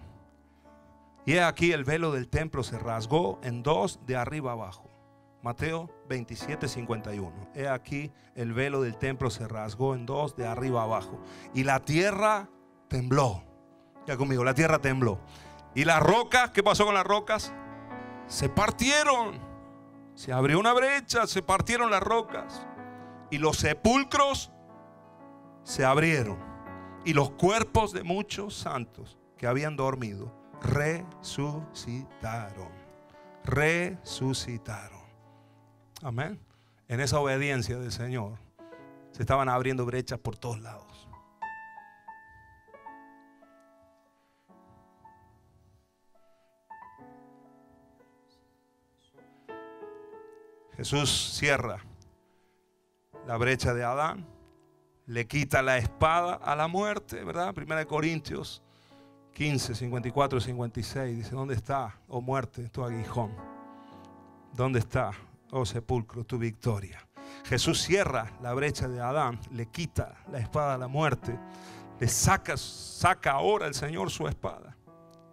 Y he aquí el velo del templo se rasgó en dos de arriba abajo. Mateo 27, 51. He aquí el velo del templo se rasgó en dos de arriba abajo. Y la tierra tembló. Ya conmigo, la tierra tembló. Y las rocas, ¿qué pasó con las rocas? Se partieron. Se abrió una brecha, se partieron las rocas. Y los sepulcros se abrieron. Y los cuerpos de muchos santos que habían dormido resucitaron. Resucitaron. Amén. En esa obediencia del Señor se estaban abriendo brechas por todos lados. Jesús cierra la brecha de Adán, le quita la espada a la muerte, ¿verdad? Primera de Corintios 15, 54, 56. Dice, ¿dónde está, oh muerte, tu aguijón? ¿Dónde está, oh sepulcro, tu victoria? Jesús cierra la brecha de Adán, le quita la espada a la muerte, le saca, saca ahora el Señor su espada,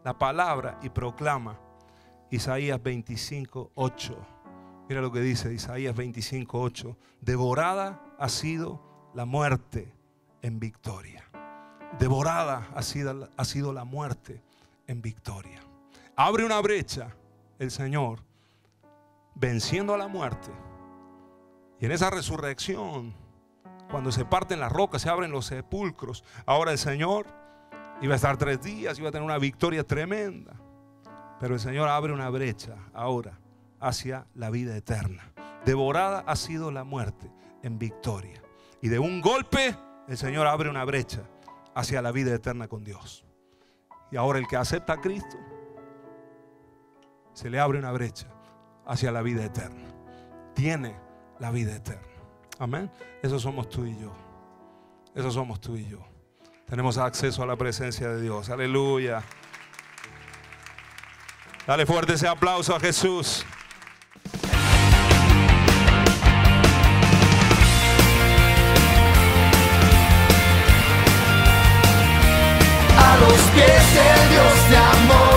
la palabra y proclama Isaías 25, 8. Mira lo que dice Isaías 25, 8. Devorada ha sido la muerte en victoria devorada ha sido, la muerte en victoria. Abre una brecha el Señor venciendo a la muerte. Y en esa resurrección, cuando se parten las rocas, se abren los sepulcros, ahora el Señor iba a estar tres días, iba a tener una victoria tremenda. Pero el Señor abre una brecha ahora hacia la vida eterna. Devorada ha sido la muerte en victoria. Y de un golpe el Señor abre una brecha hacia la vida eterna con Dios. Y ahora el que acepta a Cristo, se le abre una brecha hacia la vida eterna. Tiene la vida eterna. Amén. Eso somos tú y yo. Eso somos tú y yo. Tenemos acceso a la presencia de Dios. Aleluya. Dale fuerte ese aplauso a Jesús. que es el Dios de amor.